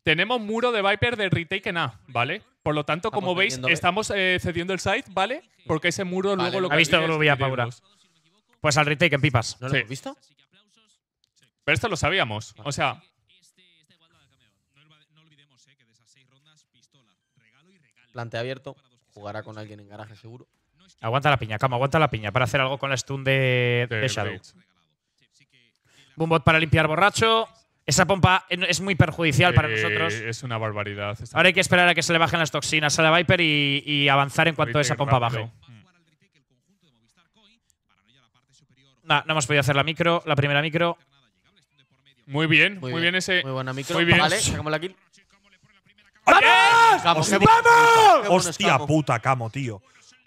Tenemos muro de Viper de retake en A, ¿vale? Por lo tanto, como veis, estamos eh, cediendo el site, ¿vale? Porque ese muro luego lo que. Ha visto Paura. Pues al retake en pipas. ¿No lo hemos visto? Pero esto lo sabíamos. O sea, plante abierto. Jugará con alguien en garaje seguro. Aguanta la piña, cama, aguanta la piña para hacer algo con la stun de, de Shadow. Boombot para limpiar borracho. Esa pompa es muy perjudicial para nosotros. Es una barbaridad. Ahora hay que esperar a que se le bajen las toxinas a la Viper y, avanzar en cuanto a esa pompa bajo. baje. no hemos podido hacer la micro, la primera micro. Muy bien, muy, bien, ese. Muy buena micro. Vale, la kill. ¡Vamos! ¡Vamos! ¡Hostia puta, Camo, tío!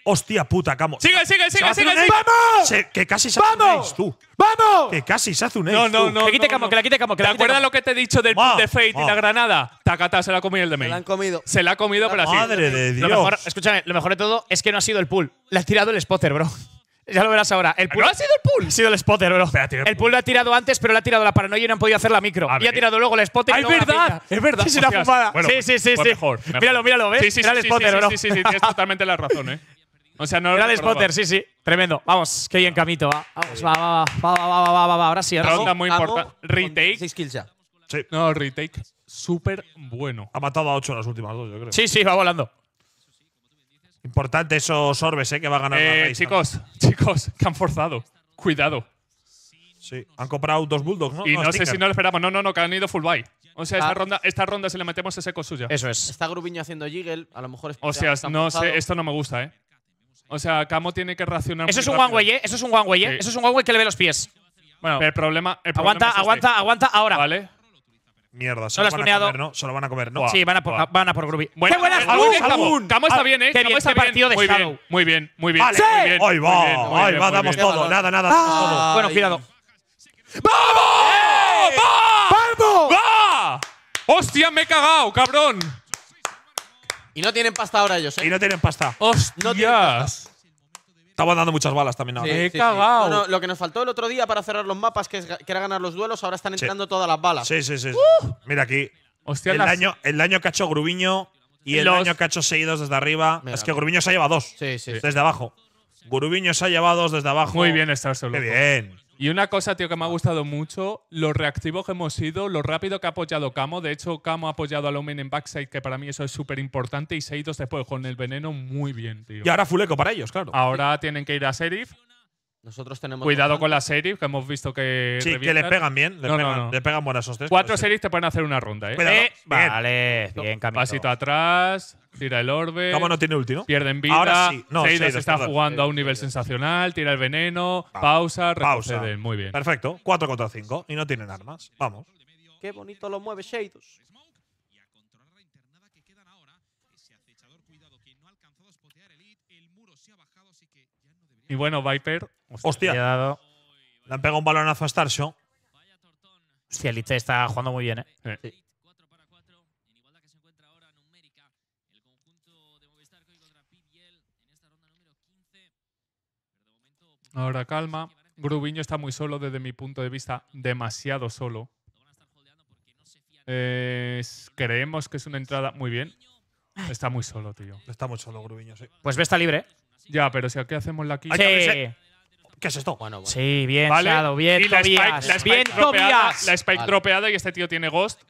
Hostia puta, camo. Sigue, sigue, sigue, sigue. ¡Vamos! que casi se hace un ace, tú. ¡Vamos! Que casi se hace un ace. No, no, no. Que quite que la quite camo. Que ¿Te, la quite acuerdas lo que te he dicho del ma, de Fate y la granada? Tacata, se la ha comido el de May. Se la han comido. Se la ha comido, pero así. Madre de Dios. Lo mejor, escúchame, lo mejor de todo es que no ha sido el pool. Le ha tirado el spotter, bro. (laughs) Ya lo verás ahora. El pool ¿No ha sido el pool? Ha sido el spotter, bro. el, pool lo ha tirado antes, pero le ha tirado la paranoia y no han podido hacer la micro. Ah, y ha tirado luego el spotter. y ah, es verdad, es verdad. Es una fumada. Pues sí, sí, sí, sí. Pues mejor, Míralo, míralo, ¿ves? Sí, sí, Era el spotter, sí, sí, Sí, sí, sí, (laughs) totalmente la razón, eh. O sea, no spotter, sí, sí. Tremendo. Vamos, qué bien, Camito. Va. Vamos, va, va, va, va, va, va, va, Ahora sí, Ronda muy importante. Retake. 6 kills ya. Sí. No, retake. Súper bueno. Ha matado a 8 en las últimas dos, yo creo. Sí, sí, va volando. Importante esos orbes, ¿eh? Que va a ganar eh, Chicos, chicos, (laughs) que han forzado. Cuidado. Sí, han comprado dos Bulldogs, ¿no? Y no, sé si no le esperamos. No, no, no, que han ido full buy. O sea, esta, ah. ronda, si le metemos es eco suya. Eso es. Está Grubiño haciendo jiggle, a lo mejor es O sea, no sé, esto no me gusta, ¿eh? O sea, Camo tiene que reaccionar. ¿eh? Eso es un one-way, ¿eh? Eso es un one Eso es un one que le ve los pies. Bueno, el problema. aguanta, este. aguanta, aguanta ahora. Vale. Mierda, solo van a comer, ¿no? van a comer, Sí, van a por, a eh. ¡Qué Camo! Camo. está bien, ¿eh? de Muy bien, muy bien. Muy bien, va! va! Damos todo. Nada, nada. Ah, bueno, cuidado. ¡Vamos! ¡Va! ¡Va! ¡Hostia, me he cagado, cabrón! Y no tienen pasta ahora ellos, ¿eh? Y no tienen pasta. ¡Hostias! No dando muchas balas también ahora. Sí, lo que nos faltó el otro día para cerrar los mapas, que, era ganar los duelos, ahora están entrando todas las balas. Sí, sí, sí. ¡Uh! Mira aquí. Hostia, el, las... daño, el daño que ha hecho Grubiño y el año daño que ha hecho Seidos desde arriba. es que Grubiño se ha llevado dos. Sí, sí. Desde abajo. Grubiño se ha llevado dos desde abajo. Muy bien está solo. Qué bien. Y una cosa, tío, que me ha gustado mucho, los reactivos que hemos sido, lo rápido que ha apoyado Camo. De hecho, Camo ha apoyado a Lomen en backside, que para mí eso es súper importante. Y Seidos después con el veneno muy bien, tío. Y ahora Fuleco para ellos, claro. Ahora tienen que ir a Serif. Nosotros tenemos. Cuidado con las series, que hemos visto que. Sí, que le pegan bien. Le no, pegan, no, no. pegan, buenas hostias. Cuatro pues series te pueden hacer una ronda, ¿eh? eh vale, bien, camino. Pasito atrás, tira el orbe. ¿Cómo no tiene último? Pierden vida. Ahora sí. está jugando a un eh, nivel sensacional, tira el veneno, pausa, pausa. Muy bien. Perfecto. Cuatro contra cinco y no tienen armas. Vamos. Qué bonito lo mueve Shadows. Y bueno, Viper Hostia. Le han pegado un balonazo a Starshow. Hostia, Elite está jugando muy bien, ¿eh? Ahora calma. Grubiño está muy solo desde mi punto de vista, demasiado solo. creemos que es una entrada muy bien. Está muy solo, tío. Está muy solo Grubiño, sí. Pues ve, está libre. ¿eh? Ya, pero si aquí hacemos la quita… ¿Qué es esto? Bueno, bueno. Sí, bien, ¿Vale? bien, y la bien, La Spike dropeada y este tío tiene Ghost.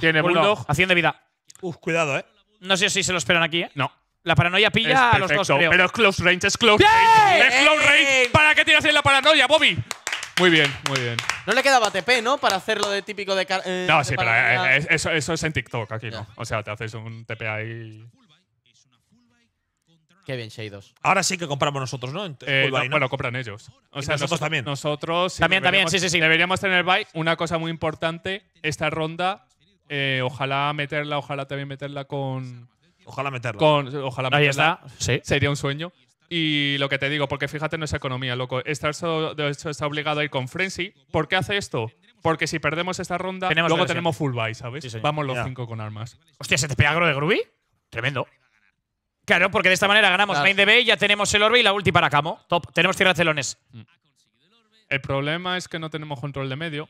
tiene Bulldog. Haciendo vida. Uf, cuidado, eh. No sé si se lo esperan aquí, ¿eh? No. La paranoia pilla a los dos, pero es close range, es close range. Es close range. ¿Para qué tiras en la paranoia, Bobby? Muy bien, muy bien. No le quedaba TP, ¿no? Para hacer lo de típico de. Eh, no, sí, pero eh, eh, eso, eso es en TikTok, aquí no. O sea, te haces un TP ahí… Qué bien, Shadows. Ahora sí que compramos nosotros, ¿no? Bueno, eh, pues compran ellos. nosotros, también. Nosotros. también, también, sí, sí, sí. Deberíamos tener buy. Una cosa muy importante, esta ronda, eh, ojalá meterla, ojalá también meterla con. Ojalá meterla. Con, ojalá meterla. Ahí está. Sí. Sería un sueño. Y lo que te digo, porque fíjate no es economía, loco. de hecho, está obligado a ir con Frenzy. ¿Por qué hace esto? Porque si perdemos esta ronda, luego tenemos full buy, ¿sabes? Vamos los cinco con armas. Hostia, ¿se te pega agro de Groovy? Tremendo. Claro, porque de esta manera ganamos main de B, ya tenemos el orbe y la ulti para Camo. Top, tenemos tierra celones. Mm. El problema es que no tenemos control de medio.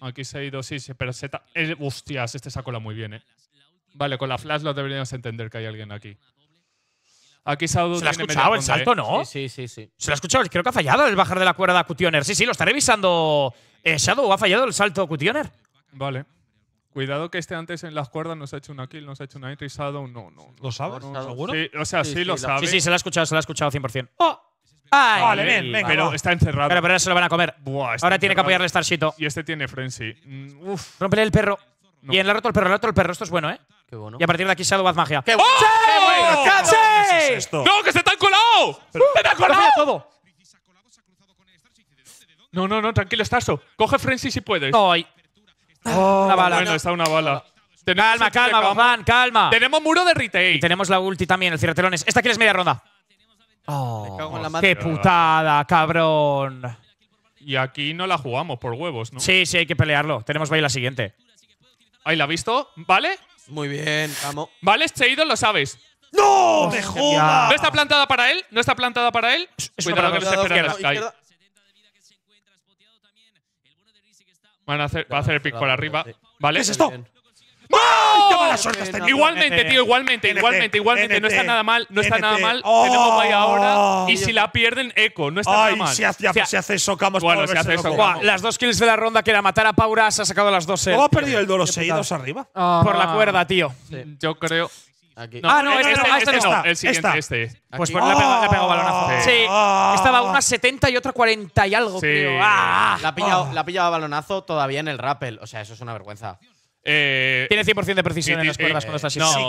Aquí se ha ido, sí, sí pero Z. hostias, este sacó la muy bien, ¿eh? Vale, con la flash lo deberíamos entender que hay alguien aquí. Aquí Saudu Se lo ha escuchado el salto, eh. ¿no? Sí, sí, sí, Se lo ha escuchado, creo que ha fallado el bajar de la cuerda a Cutioner. Sí, sí, lo está revisando eh, Shadow. ¿Ha fallado el salto Cutioner? Vale. Cuidado que este antes en las cuerdas nos ha hecho una kill, nos ha hecho una entry shadow. No, no. ¿Lo sabes? ¿Seguro? Sí, o sea, sí, sí, sí lo sabe. Sí, sí, se lo ha escuchado, se lo ha escuchado 100%. ¡Oh! ¡Ay! Vale, bien, venga. Pero está encerrado. Pero, pero ahora se lo van a comer. Buah, ahora encerrado. tiene que apoyarle Starshito. Y este tiene Frenzy. Mm, uf. Rompele el perro. No. Y le ha roto el perro, el roto el perro. Esto es bueno, ¿eh? Qué bueno. Y a partir de aquí Shadow haz magia. ¡Qué bueno! ¡Sí! ¡Qué bueno! ¿Qué es ¡No, que se te han colado! ¡Se te han colado! todo! No, no, no, tranquilo, Starso. Coge Frenzy si puedes. ¡Ay! una oh, bala. Bueno, está una bala. Calma, calma, Boban, calma. Tenemos muro de retail. Y tenemos la ulti también, el cierretelones. Esta es media ronda. Oh, qué putada, cabrón. Y aquí no la jugamos por huevos, ¿no? Sí, sí, hay que pelearlo. Tenemos la siguiente. Ahí la ha visto, ¿vale? Muy bien, vamos. Vale, Cheido, lo sabes. ¡No! ¡Me joda! No está plantada para él, no está plantada para él. Van a hacer, va a hacer el pick por arriba. ¿Vale? ¿Qué es esto? mala suerte este Igualmente, tío, igualmente, igualmente, igualmente. no está nada mal, no está nada mal. Oh. Tenemos ahí ahora. Y si la pierden, eco. No está nada mal. Si hace, eso, Camos… Bueno, si hace eso, Las dos kills de la ronda que era matar a Paura, se ha sacado las dos. Eh. ¿Cómo ha perdido el duelo seguidos arriba? Por la cuerda, tío. Yo creo ah, no, eh, este, no, está. Este el siguiente, este. Pues por, oh, le ha pegado, balonazo. Sí. Ah. Estaba una 70 y otra 40 y algo, creo. Ah, ah, la, ha pillado, balonazo todavía en el rappel. O sea, eso es una vergüenza. Eh, Tiene 100% de precisión en las cuerdas con eh,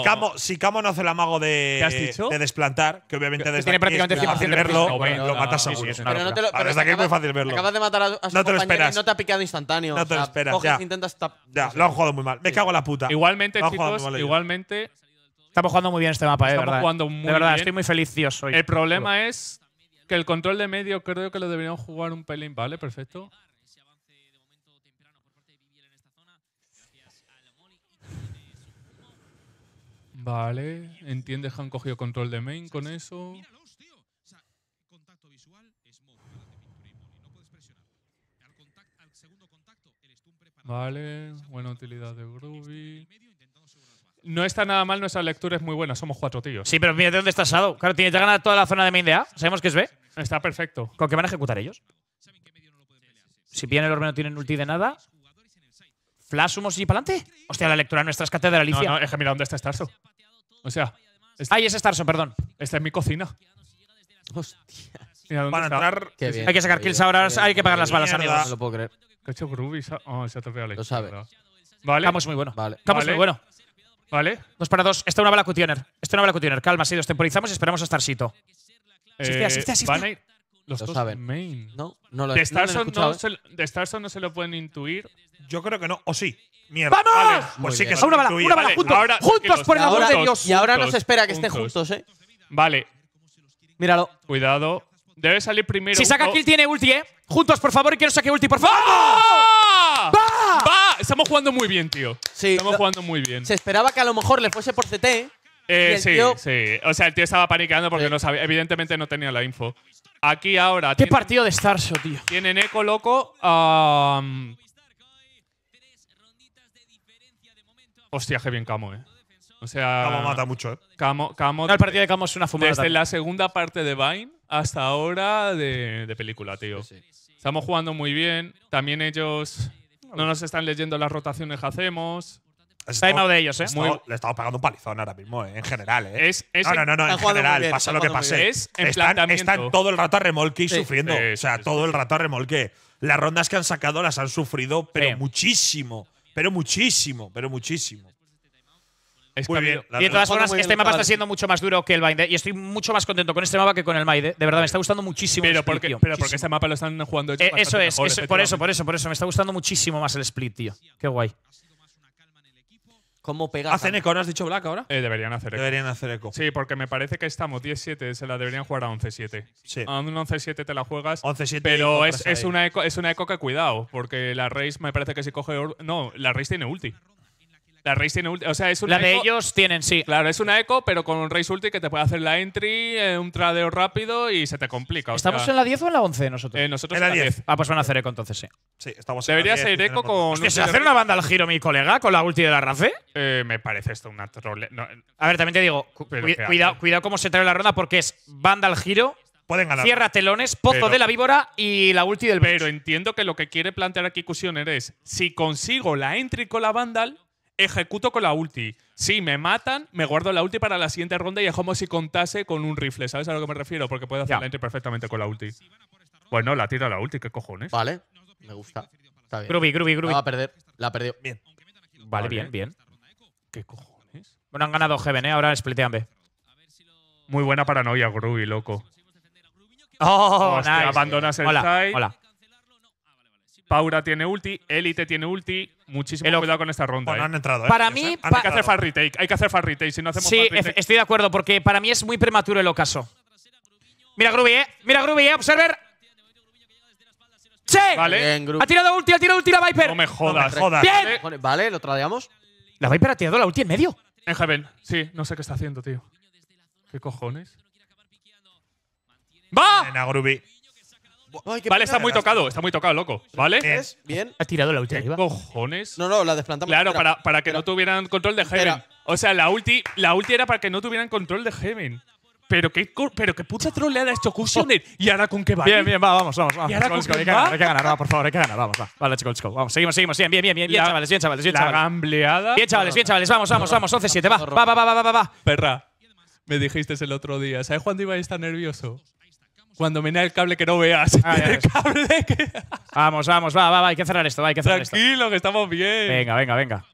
cuando Si, Camo, no hace el amago de, desplantar, que obviamente desde Tiene prácticamente 100% de verlo, lo matas a pero es muy fácil verlo. Acabas de matar a, su no te lo esperas. Y no te ha picado instantáneo. No te lo esperas. ya. lo han jugado muy mal. Me cago en la puta. Igualmente, chicos, igualmente… Estamos jugando muy bien este mapa, eh, Estamos verdad. Eh. jugando muy De verdad, estoy muy feliz, El problema es que el control de medio creo que lo deberíamos jugar un pelín. Vale, perfecto. Vale, entiendes que han cogido control de main con eso. Vale, buena utilidad de Groovy. No está nada mal, nuestra lectura es muy buena, somos cuatro tíos. Sí, pero mira dónde está Sado. Claro, tiene que ganar toda la zona de main de A. Sabemos que es B. Está perfecto. ¿Con qué van a ejecutar ellos? Si bien el orbe no tienen ulti de nada. Flash, humos y pa'lante. Hostia, la lectura nuestra es catedralicia. No, no, es que mira dónde está Starso. O sea. ahí es Starso, perdón. Esta es mi cocina. Hostia. Mira, ¿dónde Van a entrar. hay que sacar kills ahora, hay que pagar las balas arriba. No lo puedo creer. ¿Qué ha hecho Groovy? Oh, se ha atrevido el Lo sabe. Vale. Camo es muy bueno. Vale. muy bueno. Vale. Dos para dos. Esta una bala cutioner. Esta una bala cutioner. Calma, sí, los temporizamos y esperamos a Starsito. Eh, asiste, asiste, Van ir los dos saben. No, no lo de Starson no, se, de Starson no se lo pueden intuir. Yo creo que no. O sí. Mierda. ¡Vamos! Pues, pues sí que son. una bala, una bala, juntos. juntos, por el amor de Dios. Y ahora nos espera que estén juntos, ¿eh? Vale. Míralo. Cuidado. Debe salir primero. Si saca kill, tiene ulti, ¿eh? Juntos, por favor, y que saque ulti, por favor estamos jugando muy bien, tío. Sí, estamos jugando muy bien. Se esperaba que a lo mejor le fuese por CT. Eh, sí, sí. O sea, el tío estaba paniqueando porque no sabía, evidentemente no tenía la info. Aquí ahora. Qué partido de Starso, tío. Tienen eco loco. Um, hostia, qué bien Camo, eh. O sea. Camo mata mucho, eh. Camo, Camo el partido de Camo es una fumada. Desde la segunda parte de Vine hasta ahora de, de película, tío. Estamos jugando muy bien. También ellos no nos están leyendo las rotaciones que hacemos. Está uno de ellos, ¿eh? Le estamos pagando un palizón ahora mismo, eh, en general, no, eh. no, no, en general, pasa lo que pase. están, todo el rato a remolque y sufriendo. o sea, todo el rato a remolque. Las rondas que han sacado las han sufrido, pero muchísimo. Pero muchísimo, pero muchísimo. Es muy bien. de todas formas, este mapa está siendo mucho más duro que el Binder. Y estoy mucho más contento con este mapa que con el Maide. De verdad, me está gustando muchísimo. Pero, el split, pero porque este mapa lo están jugando eh, Eso es, este por eso, por eso, por eso. Me está gustando muchísimo más el split, tío. Qué guay. ¿Cómo pega? ¿Hacen eco? ¿No has dicho Black ahora? Eh, deberían hacer eco. Deberían hacer eco. Sí, porque me parece que estamos 10-7, se la deberían jugar a 11-7. Sí. A un 11-7 te la juegas. 11-7. Pero es, es, una eco, es una eco que cuidado, porque la Race me parece que si coge. No, la Race tiene ulti. La O sea, es de ellos tienen, sí. Claro, es una eco, pero con un race ulti que te puede hacer la entry, eh, un tradeo rápido y se te complica. ¿Estamos en la 10 o en la 11 nosotros? Eh, nosotros en la 10. Ah, pues van a hacer eco entonces, sí. Sí, estamos Debería la ser eco con. hacer una banda al giro mi colega con la ulti de la race. Eh, me parece esto una trole. A ver, también te digo, cuidado, cuidado cómo se trae la ronda porque es banda al giro. Pueden ganar. Cierra telones, pozo de la víbora y la ulti del Pero entiendo que lo que quiere plantear aquí Cusioner es: si consigo la entry con la Vandal, ejecuto con la ulti. Si me matan, me guardo la ulti para la siguiente ronda y es como si contase con un rifle. ¿Sabes a lo que me refiero? Porque puedo hacer la entry perfectamente con la ulti. Bueno, la tira la ulti, ¿qué cojones? Vale, me gusta. Está bien. Groovy, groovy, groovy. La ha perdido. Bien. Vale, bien, bien. ¿Qué cojones? Bueno, han ganado Heaven, ¿eh? Ahora splitean B. Muy buena paranoia, Groovy, loco. Oh, nice. Abandonas el hola, Paura tiene ulti, Elite tiene ulti, muchísimo cuidado con esta ronda. ¿eh? ¿eh? Para mí. hay que hacer fast retake. Hay que hacer far retake. Si no hacemos sí, retake, estoy de acuerdo, porque para mí es muy prematuro el ocaso. Mira Groovy, eh. Mira Groovy, eh. Observer. ¡Sí! Vale. ha tirado ulti, ha tirado ulti la Viper. No me jodas. jodas. Bien. Vale, lo tradeamos. La Viper ha tirado la ulti en medio. En Heaven. Sí, no sé qué está haciendo, tío. ¿Qué cojones? ¡Va! En Gruby vale, está muy tocado, está muy tocado, loco. ¿Vale? ¿Es? Bien. ha tirado la ulti cojones? No, no, la desplantamos. Claro, para, para que no tuvieran control de Heaven. O sea, la ulti, la era para que no tuvieran control de Heaven. Pero qué, pero qué le ha hecho Cushioner. Oh. ¿Y ahora con qué va? Bien, bien, va, vamos, vamos. vamos. Hay que ganar, por favor, hay que ganar, vamos, va. Vale, chicos, vamos. Seguimos, seguimos. Bien, bien, bien, bien, chavales, bien, chavales, bien, La gambleada. Bien, chavales, bien, chavales, vamos, vamos, vamos. 11-7, va, va, va, va, va, va, va. Perra, me dijiste el otro día. ¿Sabes cuándo iba a estar nervioso? Cuando menea el cable que no veas. Ah, (laughs) vamos, vamos, va, va, va, hay que cerrar esto, hay que cerrar Tranquilo, que estamos bien. Venga, venga, venga.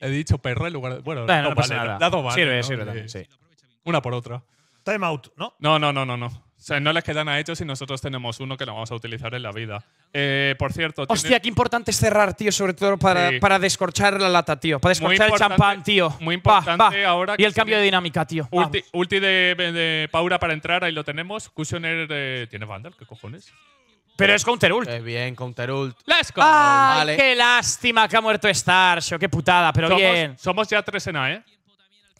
he dicho perro en lugar de. Bueno, no, no, no pasa nada. Sirve, sirve también, sí. Una por otra. Time out, ¿no? No, no, no, no. no no les quedan a ellos y nosotros tenemos uno que lo vamos a utilizar en la vida. Eh, por cierto. Hostia, qué importante es cerrar, tío, sobre todo para, descorchar la lata, tío. Para descorchar el champán, tío. Muy importante va, va. Y el cambio de dinámica, tío. Ulti, de, Paura para entrar, ahí lo tenemos. Cushioner. Eh, ¿Tiene Vandal? ¿Qué cojones? Pero es Counter Ult. Qué bien, Counter Ult. ¡Let's go! qué lástima que ha muerto Starsho! ¡Qué putada! Pero bien. Somos ya tres en A, ¿eh?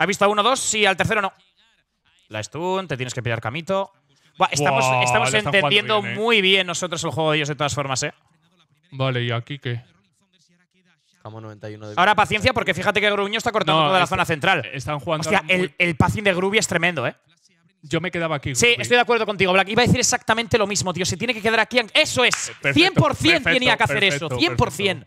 ha visto a uno, dos? Sí, al tercero no. La stun, te tienes que pillar camito estamos, entendiendo eh. muy bien nosotros el juego de ellos de todas formas, eh. Vale, ¿y aquí qué? 91 Ahora paciencia, porque fíjate que Gruño está cortando toda la zona central. Están jugando. Hostia, el, passing de Grubi es tremendo, ¿eh? Yo me quedaba aquí. Sí, estoy de acuerdo contigo, Black. Iba a decir exactamente lo mismo, tío. Se tiene que quedar aquí. Eso es. 100% tenía que hacer eso. 100%.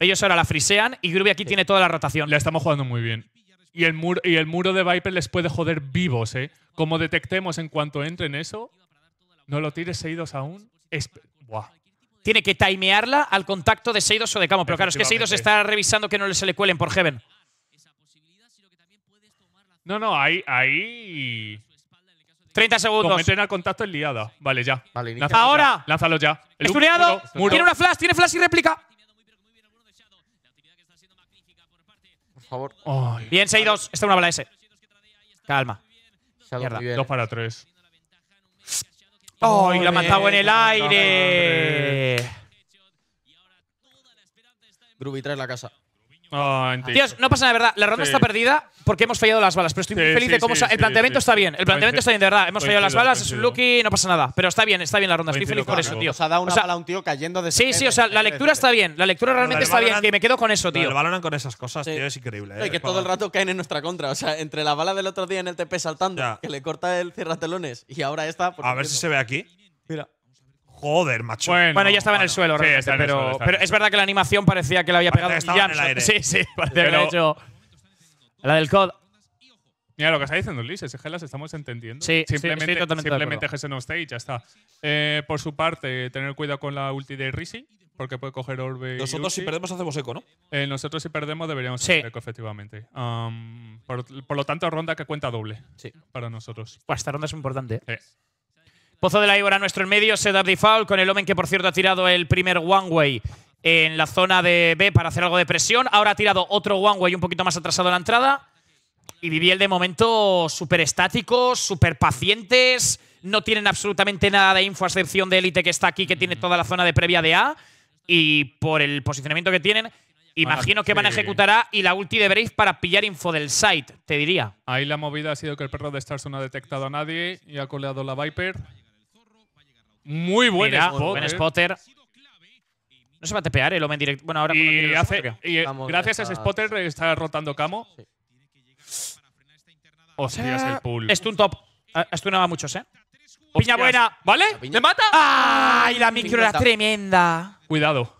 Ellos ahora la frisean y Grubi aquí tiene toda la rotación. La estamos jugando muy bien. Y el, muro, y el muro de Viper les puede joder vivos, ¿eh? Como detectemos en cuanto entren eso, no lo tires Seidos aún. Tiene que timearla al contacto de Seidos o de Camo. Pero claro, es que Seidos está revisando que no se le cuelen por Heaven. No, no, ahí, ahí. 30 segundos. Cometen al contacto es liada. Vale, ya. Ahora. Ya. Lánzalo ya. Tiene una flash, tiene flash y réplica. favor. Bien, 6-2. Esta es una bala S. Calma. Mierda. Dos para tres. ¡Ay, la lo ha matado en el aire. Gruby, trae la casa. Oh, no pasa nada, verdad. La ronda está perdida porque hemos fallado las balas. Pero estoy feliz de cómo. el planteamiento está bien. El planteamiento está bien, de verdad. Hemos fallado las balas, es un lucky, no pasa nada. Pero está bien, está bien la ronda. Estoy feliz por eso, tío. sea, da una bala un tío cayendo de. Sí, sí, o sea, la (laughs) lectura está bien. La lectura realmente está bien. Que me quedo con eso, tío. balonan con esas cosas, tío, es increíble. Eh, que todo el rato caen en nuestra contra. O sea, entre la bala del otro día en el TP saltando, que le corta el cerratelones y ahora esta. Pues a ver si se ve aquí. Mira. Joder, macho. Bueno, ya estaba en el suelo, realmente, pero, es verdad que la animación parecía que la había pegado en Sí, sí, (laughs) parecía lo hecho. La del COD. Mira lo que está diciendo Liz, es que las estamos entendiendo. Sí, simplemente, sí, se simplemente está no stage, ya está. Eh, por su parte, tener cuidado con la ulti de Risi, porque puede coger Orbe. Nosotros, si perdemos, hacemos eco, ¿no? Eh, nosotros, si perdemos, deberíamos hacer eco, efectivamente. Um, por, lo tanto, ronda que cuenta doble para nosotros. Pues esta ronda es importante. Pozo de la Ibora nuestro en medio, de Foul con el hombre que por cierto ha tirado el primer One Way en la zona de B para hacer algo de presión. Ahora ha tirado otro One Way un poquito más atrasado en la entrada. Y Viviel de momento súper estáticos, súper pacientes. No tienen absolutamente nada de info a excepción de Elite que está aquí, que tiene mm. toda la zona de previa de A. Y por el posicionamiento que tienen, Imagino que van a ejecutar A y la ulti de Brave para pillar info del site, te diría. Ahí la movida ha sido que el perro de Starz no ha detectado a nadie y ha coleado la Viper. Muy buen Buen eh. spotter. No se va a tepear el eh, directo. Bueno, ahora. Y, gracias a ese spotter está rotando Camo. Sí. Hostias, el pool. Es un top. Ah, nada muchos, ¿eh? Piña buena. ¿Vale? ¿Le mata? ¡Ay, la micro era tremenda! Cuidado.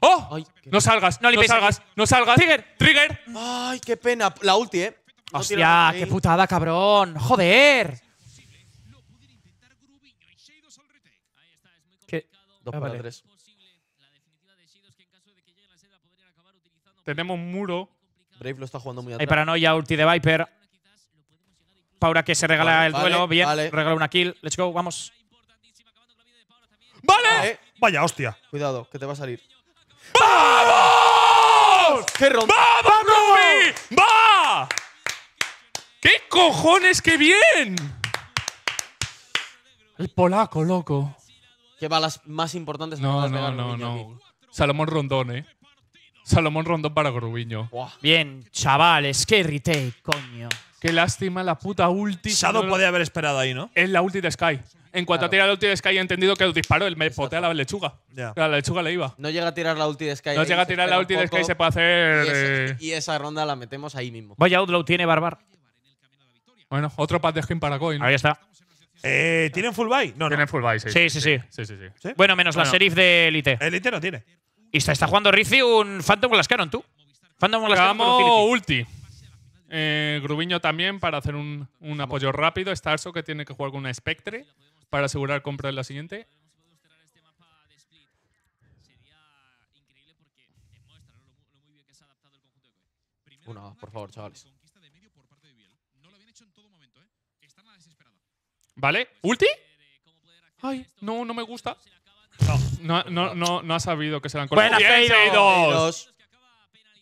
¡Oh! no salgas, no, salgas, no salgas. ¡Trigger! ¡Trigger! ¡Ay, qué pena! La ulti, ¿eh? Hostia, qué putada, cabrón. ¡Joder! Dos ah, para vale. Tenemos muro. Brave lo está jugando muy eh, atrás. Hay paranoia, ulti de Viper. Paura que se regala el duelo, bien. Regala una kill. Let's go, vamos. ¡Vale! Ah, eh. Vaya, hostia. Cuidado, que te va a salir. ¡Vamos! ¡Qué ronda! ¡Vamos, ¡Vamos! ¡Va! ¡Qué cojones, qué bien! El polaco, loco. ¿Qué balas más importantes? No, no, no, no. Salomón Rondón, ¿eh? Salomón Rondón para Grubiño. Bien, chavales, qué rite, coño. Qué lástima la puta ulti. Shadow podía haber esperado ahí, ¿no? Es la ulti de Sky. En cuanto a tirar la ulti de Sky, he entendido que el disparo, él me potea la lechuga. A La lechuga le iba. No llega a tirar la ulti de Sky. No eh, llega a tirar la ulti de Sky se puede hacer. Eh. Y, esa ronda la metemos ahí mismo. Vaya outlaw tiene Barbar. Bueno, otro pad de skin para Coin. Ahí está. Eh, ¿Tienen full buy? No, Tienen full buy, sí. Sí, sí, sí. sí, sí, Bueno, menos la sheriff de Elite. Elite no tiene. Y está, está jugando Rizzi un Phantom Glass tú. Phantom con las con ulti. Eh, Grubiño también para hacer un, apoyo rápido. Starso que tiene que jugar con una Spectre para asegurar compra en la siguiente. Una, por favor, chavales. ¿Vale? ¿Ulti? Ay, no, no me gusta. No, no, no, no, ha sabido que se la han cortado. dos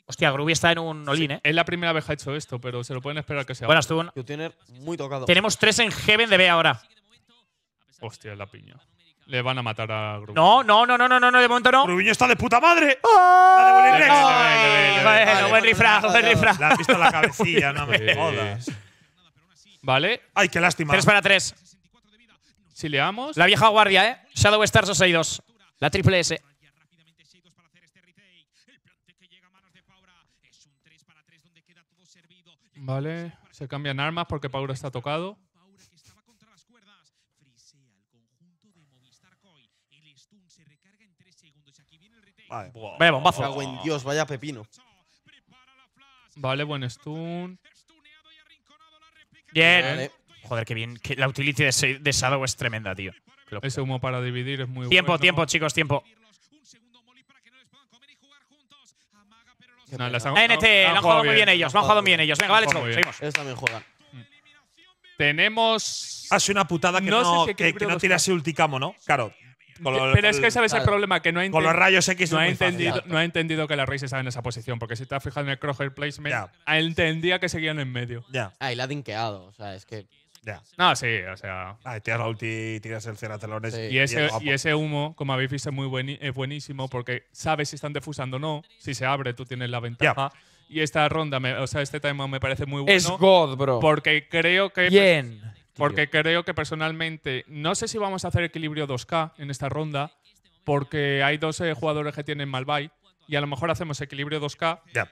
Hostia, Grubi está en un olín, ¿eh? Es la primera vez que ha hecho esto, pero se lo pueden esperar que sea. Buenas, tú. muy tocado. Tenemos tres en Heaven de B ahora. Hostia, la piña. Le van a matar a Grubi. No, no, no, no, no, no, de momento no. Grubiño está de puta madre. ¡Oh! Bueno, buen rifra, buen rifra. Le has visto la cabecilla, no me (laughs) jodas. Vale. Ay, qué lástima. Tres para tres. Si leamos. La vieja guardia, ¿eh? Shadow Stars 262. La triple S. Vale, se cambian armas porque Paura está tocado. Vale. Venga, Vaya bombazo. en Dios, vaya pepino. Vale, buen stun. Bien. Vale. Joder, qué bien. Que la utilidad de, de Shadow es tremenda, tío. Ese humo para dividir es muy bueno. Tiempo, tiempo, chicos, tiempo. No, han, la NT, han, han, jugado, muy bien, ellos, han jugado bien, ellos. Venga, vale, chicos, seguimos. Ellos también juegan. Tenemos. Hace una putada que no, no, sé que, no tirase ulticamo, ¿no? Claro. pero es que sabes el problema que no ha con los rayos X no ha entendido no ha entendido que la Raze sabe en esa posición porque si te has fijado en el crosshair placement entendía que seguían en medio ya ah y la ha dinqueado o sea es que ya. No, sí, o sea. Ah, tiras la ulti, tiras el cera telones Y, ese, y, ese, humo, como habéis visto, es muy buen, es buenísimo porque sabes si están defusando o no. Si se abre, tú tienes la ventaja. Y esta ronda, o sea, este tema me parece muy bueno. Es God, bro. Porque creo que. Bien. Porque creo que personalmente. No sé si vamos a hacer equilibrio 2K en esta ronda. Porque hay dos eh, jugadores que tienen mal buy Y a lo mejor hacemos equilibrio 2K. Ya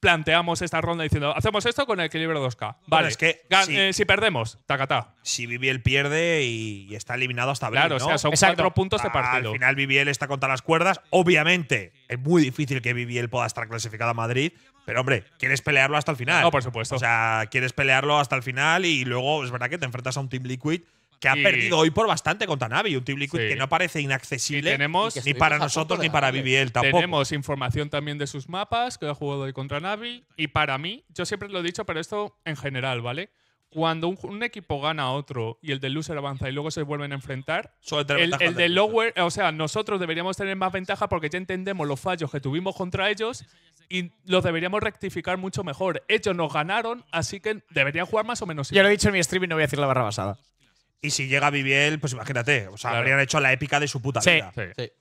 planteamos esta ronda diciendo, hacemos esto con el equilibrio 2K. Vale, es que eh, si, perdemos, tacatá. Si Viviel pierde y, está eliminado hasta abril, ¿no? o son cuatro puntos de partido. Al final Viviel está contra las cuerdas. Obviamente, es muy difícil que Viviel pueda estar clasificado a Madrid, pero hombre, quieres pelearlo hasta el final. No, por supuesto. O sea, quieres pelearlo hasta el final y luego es verdad que te enfrentas a un Team Liquid que ha perdido hoy por bastante contra Navi. Un Team que no parece inaccesible ni para nosotros ni para Viviel tampoco. Tenemos información también de sus mapas que ha jugado hoy contra Navi. Y para mí, yo siempre lo he dicho, pero esto en general, ¿vale? Cuando un, equipo gana a otro y el del loser avanza y luego se vuelven a enfrentar, el, del lower, o sea, nosotros deberíamos tener más ventaja porque ya entendemos los fallos que tuvimos contra ellos y los deberíamos rectificar mucho mejor. Ellos nos ganaron, así que deberían jugar más o menos. Ya lo he dicho en mi stream y no voy a decir la barra basada. Y si llega Viviel, pues imagínate, o sea, habrían hecho la épica de su puta vida. Sí, sí.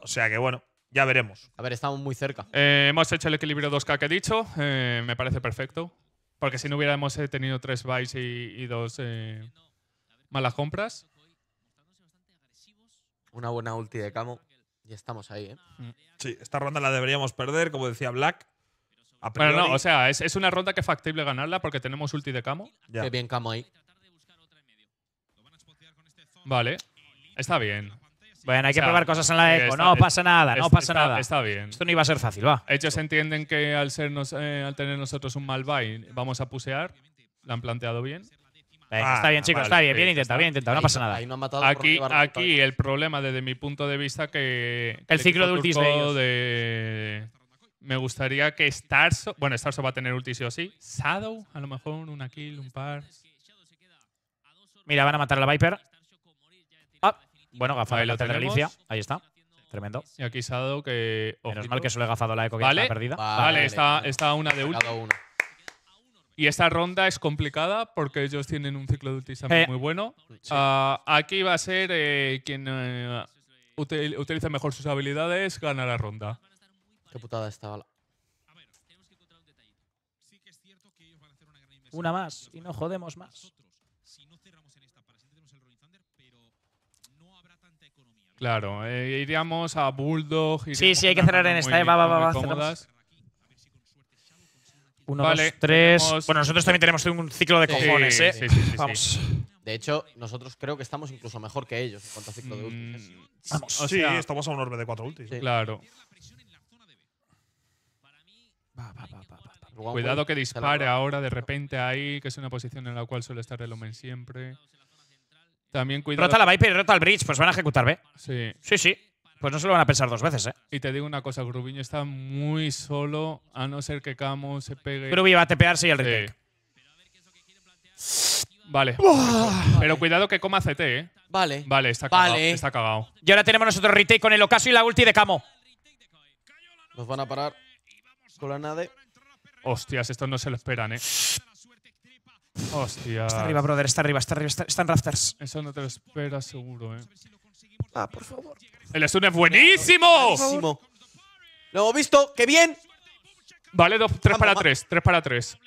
O sea que bueno, ya veremos. A ver, estamos muy cerca. Eh, hemos hecho el equilibrio 2K que he dicho, eh, me parece perfecto. Porque si no hubiéramos eh, tenido tres buys y, dos malas compras. Una buena ulti de Camo. Y estamos ahí, ¿eh? Mm. Sí, esta ronda la deberíamos perder, como decía Black. pero no, o sea, es, una ronda que es factible ganarla porque tenemos ulti de Camo. Qué bien Camo ahí. Vale. Está bien. Bueno, hay que probar cosas en la eco. no pasa nada, no pasa nada. Está bien. Esto no iba a ser fácil, va. Ellos entienden que al, sernos, eh, al tener nosotros un mal buy, vamos a pusear. ¿La han planteado bien? está ah, bien, chicos, está bien, bien intentado, bien intentado, no pasa nada. aquí, el problema, desde mi punto de vista, que. El ciclo de ultis de, Me gustaría que Starso. Bueno, Starso va a tener ultis sí o sí. Shadow, a lo mejor, una kill, un par. Mira, van a matar a la Viper. Bueno, gafado la de Ahí está. Tremendo. Y aquí se que. Menos mal que solo he gafado la eco que vale. está perdida. Vale, está, está, una de ulti. Y esta ronda es complicada porque ellos tienen un ciclo de utilización eh. muy bueno. Ah, aquí va a ser eh, quien eh, utilice utiliza mejor sus habilidades, gana la ronda. Qué putada esta bala. Una más y no jodemos más. Claro, eh, iríamos a Bulldog. sí, sí, hay que cerrar en esta. Eh, va, va, va, Uno, dos, tres. Bueno, nosotros también tenemos un ciclo de cojones, ¿eh? Vamos. De hecho, nosotros creo que estamos incluso mejor que ellos en cuanto a ciclo de ultis. Mm, sí, estamos a un orbe de cuatro ultis. Claro. Va, va, Cuidado que dispare ahora de repente ahí, que es una posición en la cual suele estar el Omen siempre. También cuidado. Rota la Viper y rota el Bridge, pues van a ejecutar ve Sí. Sí, sí. Pues no se lo van a pensar dos veces, ¿eh? Y te digo una cosa, Grubiño está muy solo, a no ser que Camo se pegue. Grubi va a tepearse y el retake. Vale. Pero cuidado que coma CT, ¿eh? Vale. Vale, está cagado. Está cagado. Y ahora tenemos nosotros retake con el ocaso y la ulti de Camo. Nos van a parar con la nade. Hostias, esto no se lo esperan, ¿eh? Hostia. Está arriba, brother, está arriba, está arriba, está, está en rafters. Eso no te lo esperas seguro, eh. Ah, por favor. El stun es buenísimo. Buenísimo. Lo he visto, qué bien. Vale, 3 tres para 3, tres para 3.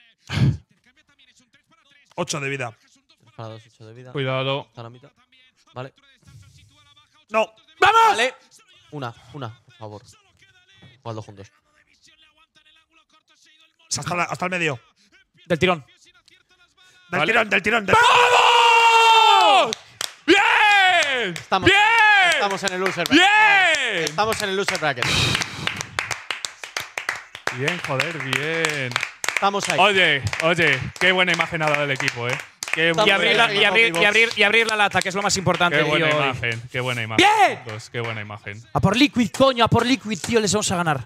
8 de vida. 3 para 2, 8 de vida. Cuidado. Está la mitad. Vale. No. ¡Vamos! Vale. Una, una, por favor. Jugadlo juntos. Hasta, la, hasta el medio. Del tirón. Del tirón, del tirón. Del... ¡Vamos! ¡Bien! Estamos, ¡Bien! Estamos en el loser bracket. ¡Bien! Estamos en el loser bracket. Bien, joder, bien. Estamos ahí. Oye, oye, qué buena imagen ha dado el equipo, ¿eh? Qué y, abrir la, y, abrir, y, abrir, y, abrir la, lata, que es lo más importante. Qué buena imagen, hoy. qué buena imagen. ¡Bien! qué buena imagen. A por Liquid, coño, a por Liquid, tío, les vamos a ganar.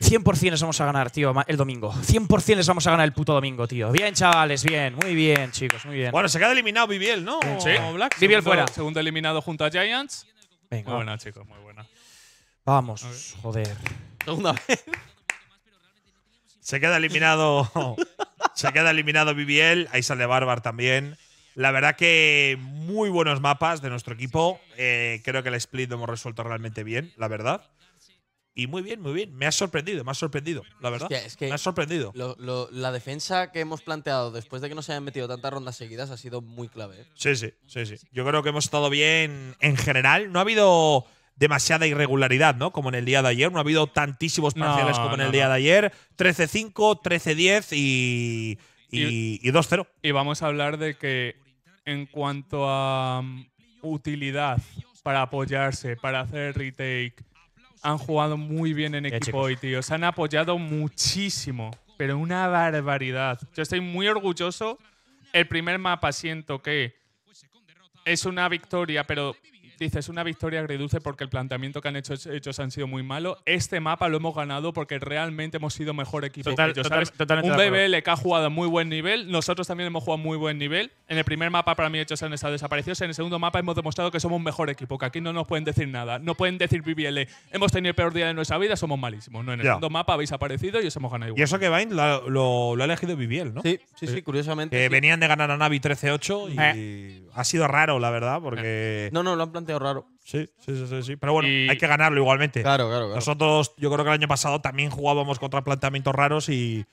100% les vamos a ganar, tío, el domingo. 100% les vamos a ganar el puto domingo, tío. Bien, chavales, bien. Muy bien, chicos, muy bien. Bueno, se queda eliminado Viviel, ¿no? Sí. Black. Viviel fuera. Segundo eliminado junto a Giants. Venga. Muy buena, chicos, muy buena. Vamos, joder. Segunda vez. Se queda eliminado. (laughs) se queda eliminado Viviel. Ahí sale Barbar también. La verdad que muy buenos mapas de nuestro equipo. Eh, creo que el split lo hemos resuelto realmente bien, la verdad. Y muy bien, muy bien. Me ha sorprendido, me ha sorprendido, la verdad. es que me ha sorprendido. la defensa que hemos planteado después de que nos hayan metido tantas rondas seguidas ha sido muy clave. ¿eh? Sí, sí, sí, sí. Yo creo que hemos estado bien en general. No ha habido demasiada irregularidad, ¿no? Como en el día de ayer. No ha habido tantísimos parciales como en el día de ayer. 13-5, 13-10 y, y, y, 2-0. Y vamos a hablar de que en cuanto a um, utilidad para apoyarse, para hacer retake, han jugado muy bien en equipo hoy, tío. Se han apoyado muchísimo, pero una barbaridad. Yo estoy muy orgulloso. El primer mapa siento que es una victoria, pero dices es una victoria agridulce porque el planteamiento que han hecho hechos han sido muy malo. Este mapa lo hemos ganado porque realmente hemos sido mejor equipo Total, que ellos, Un BBL que ha jugado muy buen nivel, nosotros también hemos jugado muy buen nivel. En el primer mapa para mí hechos han estado desaparecidos, en el segundo mapa hemos demostrado que somos un mejor equipo, que aquí no nos pueden decir nada. No pueden decir BBL, hemos tenido el peor día de nuestra vida, somos malísimos. No, en el segundo mapa habéis aparecido y os hemos ganado igual. Y eso que vain lo, ha elegido BBL, ¿no? Sí, sí, sí, curiosamente. venían de ganar a Navi 13-8 y eh. ha sido raro, la verdad, porque… Eh. No, no, lo han planteado raro. Sí, sí, sí, sí. Pero bueno, hay que ganarlo igualmente. Claro, Nosotros, yo creo que el año pasado también jugábamos contra planteamientos raros y,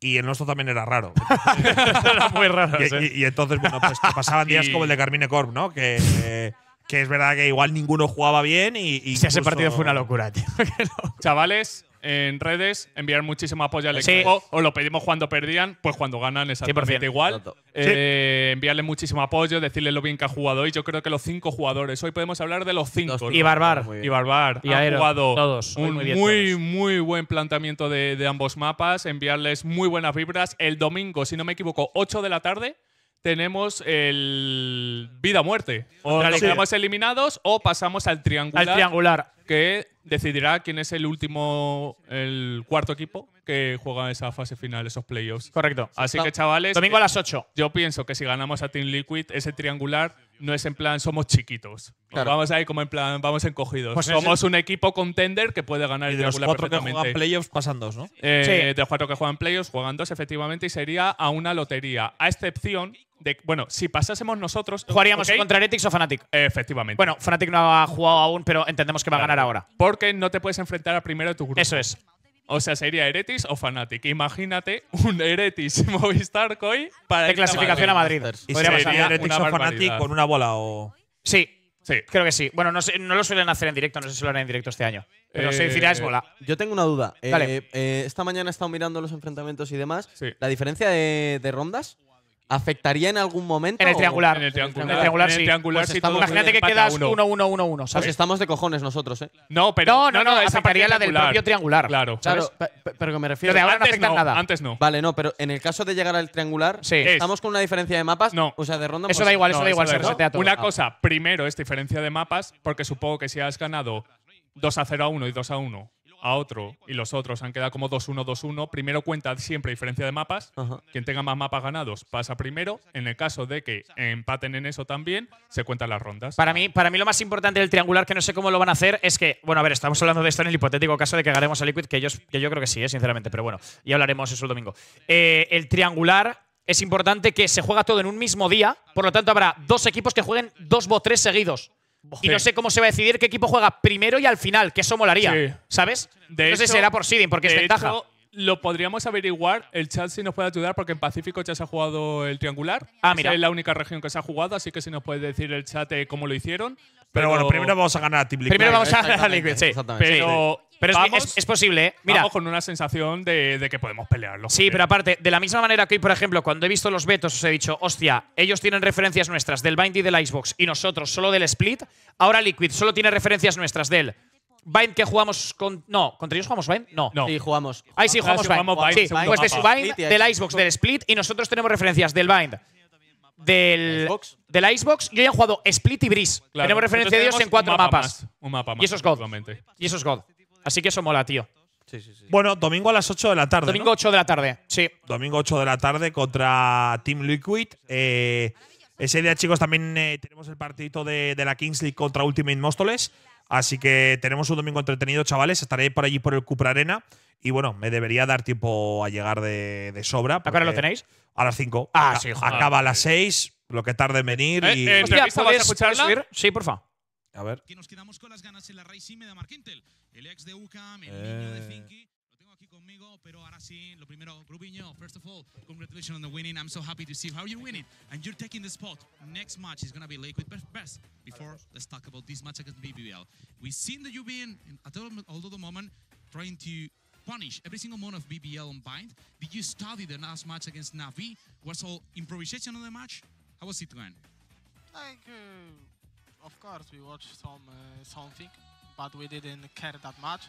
y el nuestro también era raro. (laughs) era muy raro. Y, entonces, bueno, pues pasaban días (laughs) como el de Carmine Corp, ¿no? Que, que es verdad que igual ninguno jugaba bien y. ese partido fue una locura, tío. (laughs) Chavales, en redes, enviar muchísimo apoyo al equipo. O lo pedimos cuando perdían, pues cuando ganan exactamente igual. Eh, enviarle muchísimo apoyo, decirles lo bien que ha jugado hoy. Yo creo que los cinco jugadores, hoy podemos hablar de los cinco. Y Barbar. Y Barbar Y ha jugado un muy muy, buen planteamiento de, de ambos mapas, enviarles muy buenas vibras. El domingo, si no me equivoco, 8 de la tarde, tenemos el vida-muerte. O nos quedamos eliminados o pasamos al triangular. triangular. Que decidirá quién es el último, el cuarto equipo que juega esa fase final, esos playoffs. Correcto. Así que, chavales. Domingo a eh, las 8. Yo pienso que si ganamos a Team Liquid, ese triangular no es en plan somos chiquitos. Vamos ahí como en plan, vamos encogidos. Pues somos un equipo contender que puede ganar y perfectamente. de los cuatro que juegan playoffs pasan dos, ¿no? Eh, sí. De los cuatro que juegan playoffs juegan dos, efectivamente, y sería a una lotería. A excepción bueno, si pasásemos nosotros. ¿Jugaríamos contra Heretics o Fnatic? Efectivamente. Bueno, Fnatic no ha jugado aún, pero entendemos que va a ganar ahora. Porque no te puedes enfrentar al primero de tu grupo. Eso es. O sea, sería Heretics o Fnatic. Imagínate un Heretics (laughs) Movistar Koi para. De clasificación a Madrid. sería o Fnatic con una bola o. Sí. Sí. Creo que sí. Bueno, no, lo suelen hacer en directo, no sé si lo harán en directo este año. Pero si eh, se es bola. Yo tengo una duda. Eh, eh, esta mañana he estado mirando los enfrentamientos y demás. La diferencia de rondas ¿Afectaría en algún momento? En el triangular. En el triangular, sí. imagínate que quedas 1-1-1-1. Uno. estamos de cojones nosotros, ¿eh? No, pero. No, no, no, afectaría la del propio triangular. Claro. claro pero que me refiero. Pero de ahora no afecta nada. Antes no. Vale, no, pero en el caso de llegar al triangular, estamos con una diferencia de mapas. No. O sea, de ronda. Eso da igual, eso da igual, Una cosa, primero es diferencia de mapas, porque supongo que si has ganado 2 0 a 1 y 2 a 1 a otro y los otros han quedado como 2-1-2-1. Primero cuenta siempre diferencia de mapas. Quien tenga más mapas ganados pasa primero. En el caso de que empaten en eso también, se cuentan las rondas. Para mí, para mí lo más importante del triangular, que no sé cómo lo van a hacer, es que, bueno, a ver, estamos hablando de esto en el hipotético caso de que ganemos a Liquid, que, ellos, yo creo que sí, eh, sinceramente, pero bueno, y hablaremos eso el domingo. Eh, el triangular es importante que se juega todo en un mismo día, por lo tanto habrá dos equipos que jueguen dos o tres seguidos. Y no sé cómo se va a decidir qué equipo juega primero y al final, que eso molaría. ¿Sabes? no sé si será por seeding, porque es ventaja. lo podríamos averiguar. El chat si nos puede ayudar, porque en Pacífico ya se ha jugado el triangular. Ah, mira. es la única región que se ha jugado, así que si nos puede decir el chat eh, cómo lo hicieron. Pero, bueno, primero vamos a ganar a Team Liquid. Primero vamos a ganar a Liquid, sí. Pero, es, posible, Mira. con una sensación de, que podemos pelearlo. Sí, pero aparte, de la misma manera que hoy, por ejemplo, cuando he visto los Betos os he dicho, hostia, ellos tienen referencias nuestras del Bind y del Icebox y nosotros solo del Split. Ahora Liquid solo tiene referencias nuestras del Bind que jugamos con. No, ¿contra ellos jugamos Bind? No. Sí, jugamos. Ahí sí, ah, jugamos, Bind. pues de su Bind, del Icebox, del Split, y nosotros tenemos referencias del Bind, del, Icebox, del Xbox, yo he jugado Split y Breeze. Tenemos referencia de dios en cuatro mapas. y eso es God. Y eso God. Así que eso mola, tío. Bueno, domingo a las 8 de la tarde. Domingo 8 de la tarde, sí. Domingo 8 de la tarde contra Team Liquid. Eh, ese día, chicos, también eh, tenemos el partidito de, de, la Kingsley contra Ultimate Móstoles. Así que tenemos un domingo entretenido, chavales. Estaré por allí por el Cupra Arena. Y bueno, me debería dar tiempo a llegar de, de sobra. ¿A qué lo tenéis? A las 5. Ah, sí, joder. Acaba a las 6, lo que tarde en venir. Eh, y, eh, hostia, ¿puedes, escucharla? a escuchar Sí, porfa. A ver. Que nos quedamos con las ganas en la Racing de Mark Intel, el ex de UCAM, el niño de Finky. Eh, conmigo, pero ahora sí, lo primero, first of all, congratulations on the winning. I'm so happy to see how you're winning, and you're taking the spot. Next match is going to be Liquid Best. Before, let's talk about this match against BBL. We've seen that you've been, at all the moment, trying to punish every single moment of BBL on Bind. Did you study the last match against Navi? Was all improvisation on the match? How was it going? Like, uh, of course, we watched some uh, something, but we didn't care that much.